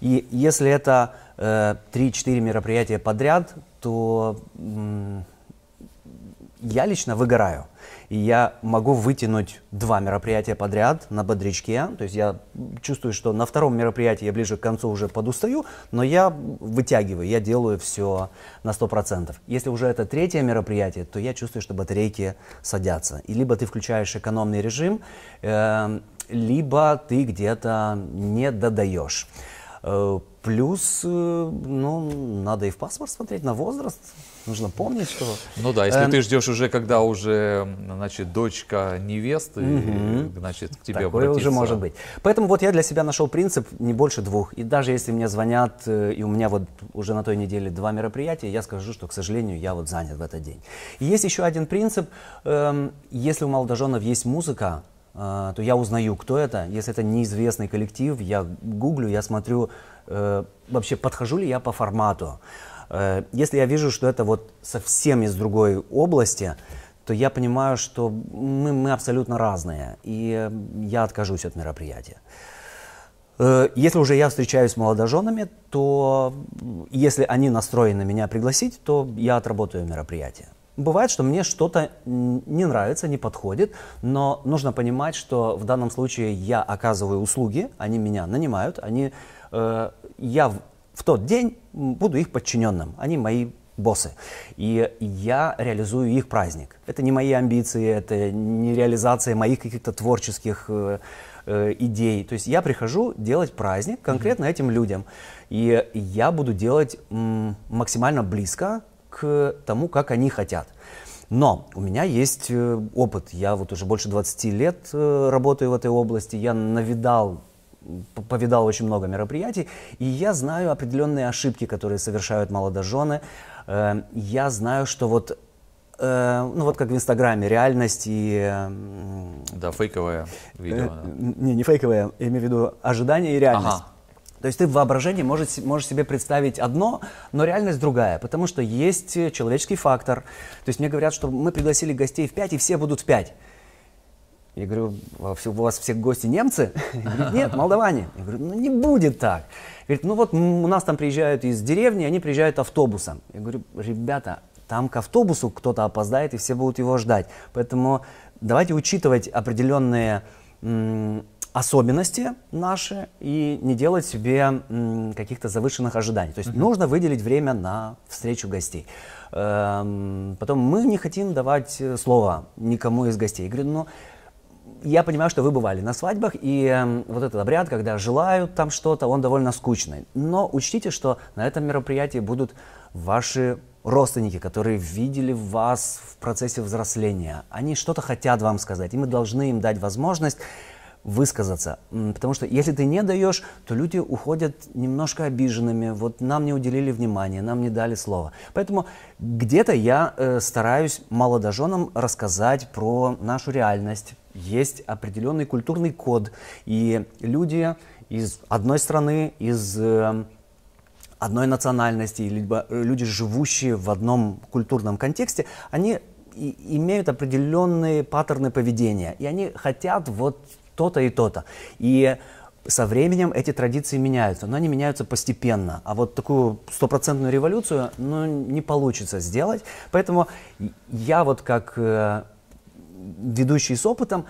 И если это э, 3-4 мероприятия подряд, то я лично выгораю. И я могу вытянуть два мероприятия подряд на бодрячке. То есть я чувствую, что на втором мероприятии я ближе к концу уже подустаю, но я вытягиваю, я делаю все на 100%. Если уже это третье мероприятие, то я чувствую, что батарейки садятся. И либо ты включаешь экономный режим, эм, либо ты где-то не додаешь. Э, плюс, э, ну, надо и в паспорт смотреть, на возраст нужно помнить, что... Ну да, если э... ты ждешь уже, когда уже, значит, дочка невесты, угу. значит, к тебе Такое обратиться. уже может быть. Поэтому вот я для себя нашел принцип не больше двух. И даже если мне звонят, э, и у меня вот уже на той неделе два мероприятия, я скажу, что, к сожалению, я вот занят в этот день. И есть еще один принцип. Э, если у молодоженов есть музыка, э, то я узнаю, кто это. Если это неизвестный коллектив, я гуглю, я смотрю, э, вообще подхожу ли я по формату. Э, если я вижу, что это вот совсем из другой области, то я понимаю, что мы, мы абсолютно разные, и я откажусь от мероприятия. Э, если уже я встречаюсь с молодоженами, то если они настроены меня пригласить, то я отработаю мероприятие. Бывает, что мне что-то не нравится, не подходит, но нужно понимать, что в данном случае я оказываю услуги, они меня нанимают, они, э, я в тот день буду их подчиненным. Они мои боссы. И я реализую их праздник. Это не мои амбиции, это не реализация моих каких-то творческих э, э идей. То есть я прихожу делать праздник конкретно этим людям. И я буду делать максимально близко к тому, как они хотят. Но у меня есть э, опыт. Я вот уже больше 20 лет э, работаю в этой области. Я навидал повидал очень много мероприятий, и я знаю определенные ошибки, которые совершают молодожены. Эм, я знаю, что вот эм, ну вот как в Инстаграме, реальность и... Эм, да, фейковое э, видео. Да. Не, не фейковое, я имею в виду ожидание и реальность. Ага. То есть ты в воображении можешь, можешь себе представить одно, но реальность другая, потому что есть человеческий фактор. То есть мне говорят, что мы пригласили гостей в 5, и все будут в 5. Я говорю, «А у вас все гости немцы? Говорит, нет, молдаване. Я говорю, ну не будет так. Говорит, ну вот у нас там приезжают из деревни, они приезжают автобусом. Я говорю, ребята, там к автобусу кто-то опоздает, и все будут его ждать. Поэтому давайте учитывать определенные особенности наши и не делать себе каких-то завышенных ожиданий. То есть mm-hmm. нужно выделить время на встречу гостей. Эм, потом мы не хотим давать э, слово никому из гостей. Я говорю, ну я понимаю, что вы бывали на свадьбах, и эм, вот этот обряд, когда желают там что-то, он довольно скучный. Но учтите, что на этом мероприятии будут ваши родственники, которые видели вас в процессе взросления. Они что-то хотят вам сказать, и мы должны им дать возможность высказаться. Потому что если ты не даешь, то люди уходят немножко обиженными. Вот нам не уделили внимания, нам не дали слова. Поэтому где-то я э, стараюсь молодоженам рассказать про нашу реальность. Есть определенный культурный код. И люди из одной страны, из... Э, одной национальности, либо э, люди, живущие в одном культурном контексте, они имеют определенные паттерны поведения, и они хотят вот то-то и то-то. И со временем эти традиции меняются, но они меняются постепенно. А вот такую стопроцентную революцию ну, не получится сделать. Поэтому я вот как э, ведущий с опытом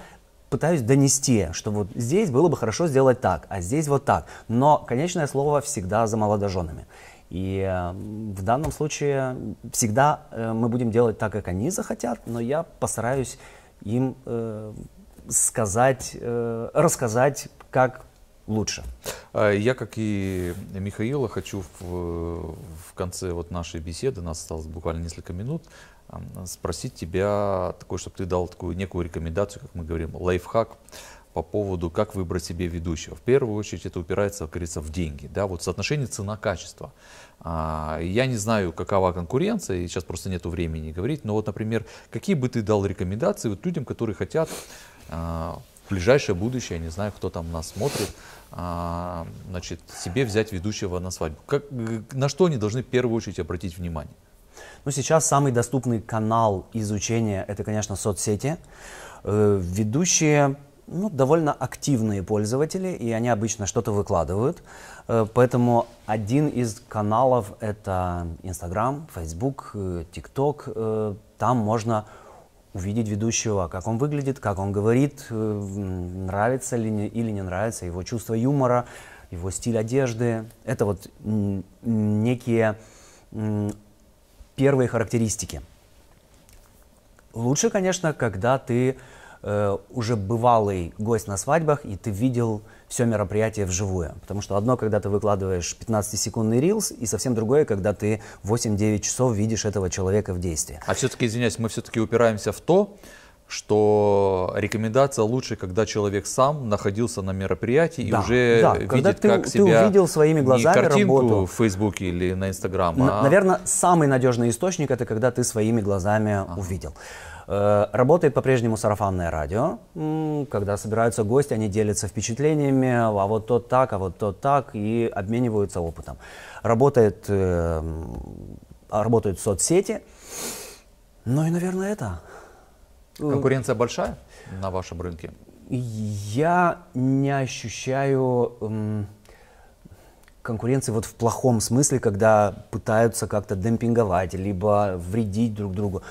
пытаюсь донести, что вот здесь было бы хорошо сделать так, а здесь вот так. Но конечное слово всегда за молодоженами. И э, в данном случае всегда э, мы будем делать так, как они захотят, но я постараюсь им э, сказать, э, рассказать, как лучше. А я, как и Михаила, хочу в, в конце вот нашей беседы, нас осталось буквально несколько минут, спросить тебя, такой, чтобы ты дал такую некую рекомендацию, как мы говорим, лайфхак по поводу, как выбрать себе ведущего. В первую очередь это упирается, как говорится, в деньги. Да? Вот соотношение цена-качество. А, я не знаю, какова конкуренция, и сейчас просто нет времени говорить, но вот, например, какие бы ты дал рекомендации вот людям, которые хотят а, в ближайшее будущее, я не знаю, кто там нас смотрит, а, значит, себе взять ведущего на свадьбу? Как, на что они должны в первую очередь обратить внимание? Ну, сейчас самый доступный канал изучения – это, конечно, соцсети. Э, ведущие ну, довольно активные пользователи, и они обычно что-то выкладывают. Э, поэтому один из каналов – это Instagram, Facebook, э, TikTok. Там можно увидеть ведущего, как он выглядит, как он говорит, э, нравится ли не, или не нравится его чувство юмора, его стиль одежды. Это вот некие первые характеристики. Лучше, конечно, когда ты Э, уже бывалый гость на свадьбах, и ты видел все мероприятие вживую. Потому что одно, когда ты выкладываешь 15-секундный рилс, и совсем другое, когда ты 8-9 часов видишь этого человека в действии. А все-таки, извиняюсь, мы все-таки упираемся в то, что рекомендация лучше, когда человек сам находился на мероприятии да, и уже да, видит, ты, как ты себя... увидел своими глазами не картинку работу. в Фейсбуке или на Инстаграм, а... Наверное, самый надежный источник – это когда ты своими глазами ага. увидел. Э, работает по-прежнему сарафанное радио. Когда собираются гости, они делятся впечатлениями, а вот то так, а вот то так, и обмениваются опытом. Работает, э, работают соцсети. Ну и, наверное, это. Э, Конкуренция большая на вашем рынке? Я не ощущаю конкуренции вот в плохом смысле, когда пытаются как-то демпинговать, либо вредить друг другу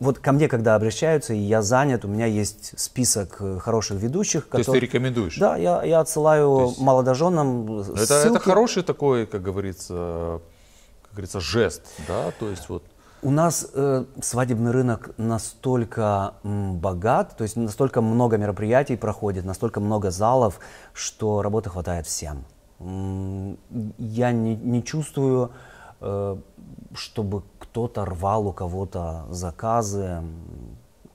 вот ко мне, когда обращаются, и я занят, у меня есть список э, хороших ведущих. То которые... есть ты рекомендуешь? Да, я, я отсылаю есть... молодоженам это, ссылки. Это хороший такой, как говорится, как говорится, жест, да? То есть вот... У нас э, свадебный рынок настолько м, богат, то есть настолько много мероприятий проходит, настолько много залов, что работы хватает всем. М, я не, не чувствую э, чтобы кто-то рвал у кого-то заказы.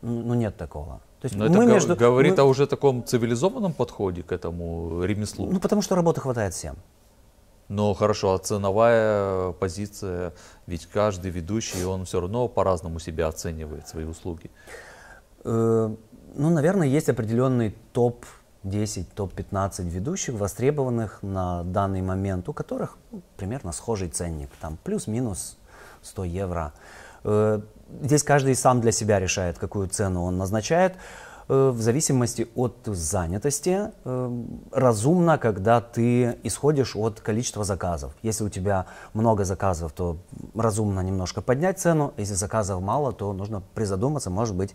Ну, нет такого. То есть Но мы это между... говорит мы... о уже таком цивилизованном подходе к этому ремеслу. Ну, потому что работы хватает всем. Но хорошо, а ценовая позиция, ведь каждый ведущий, он все равно по-разному себя оценивает, свои услуги. Э, ну, наверное, есть определенный топ 10, топ-15 ведущих, востребованных на данный момент, у которых ну, примерно схожий ценник, там плюс-минус 100 евро. Э, здесь каждый сам для себя решает, какую цену он назначает. Э, в зависимости от занятости э, разумно, когда ты исходишь от количества заказов. Если у тебя много заказов, то разумно немножко поднять цену. Если заказов мало, то нужно призадуматься, может быть,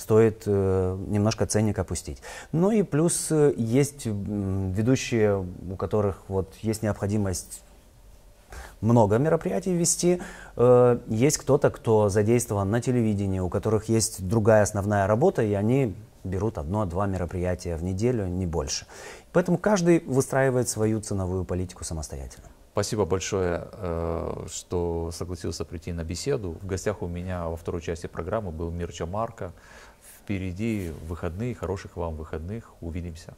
стоит э, немножко ценник опустить. Ну и плюс э, есть ведущие, у которых вот есть необходимость много мероприятий вести. Э, есть кто-то, кто задействован на телевидении, у которых есть другая основная работа, и они берут одно-два мероприятия в неделю, не больше. Поэтому каждый выстраивает свою ценовую политику самостоятельно. Спасибо большое, что согласился прийти на беседу. В гостях у меня во второй части программы был Мирча Марко впереди выходные, хороших вам выходных, увидимся.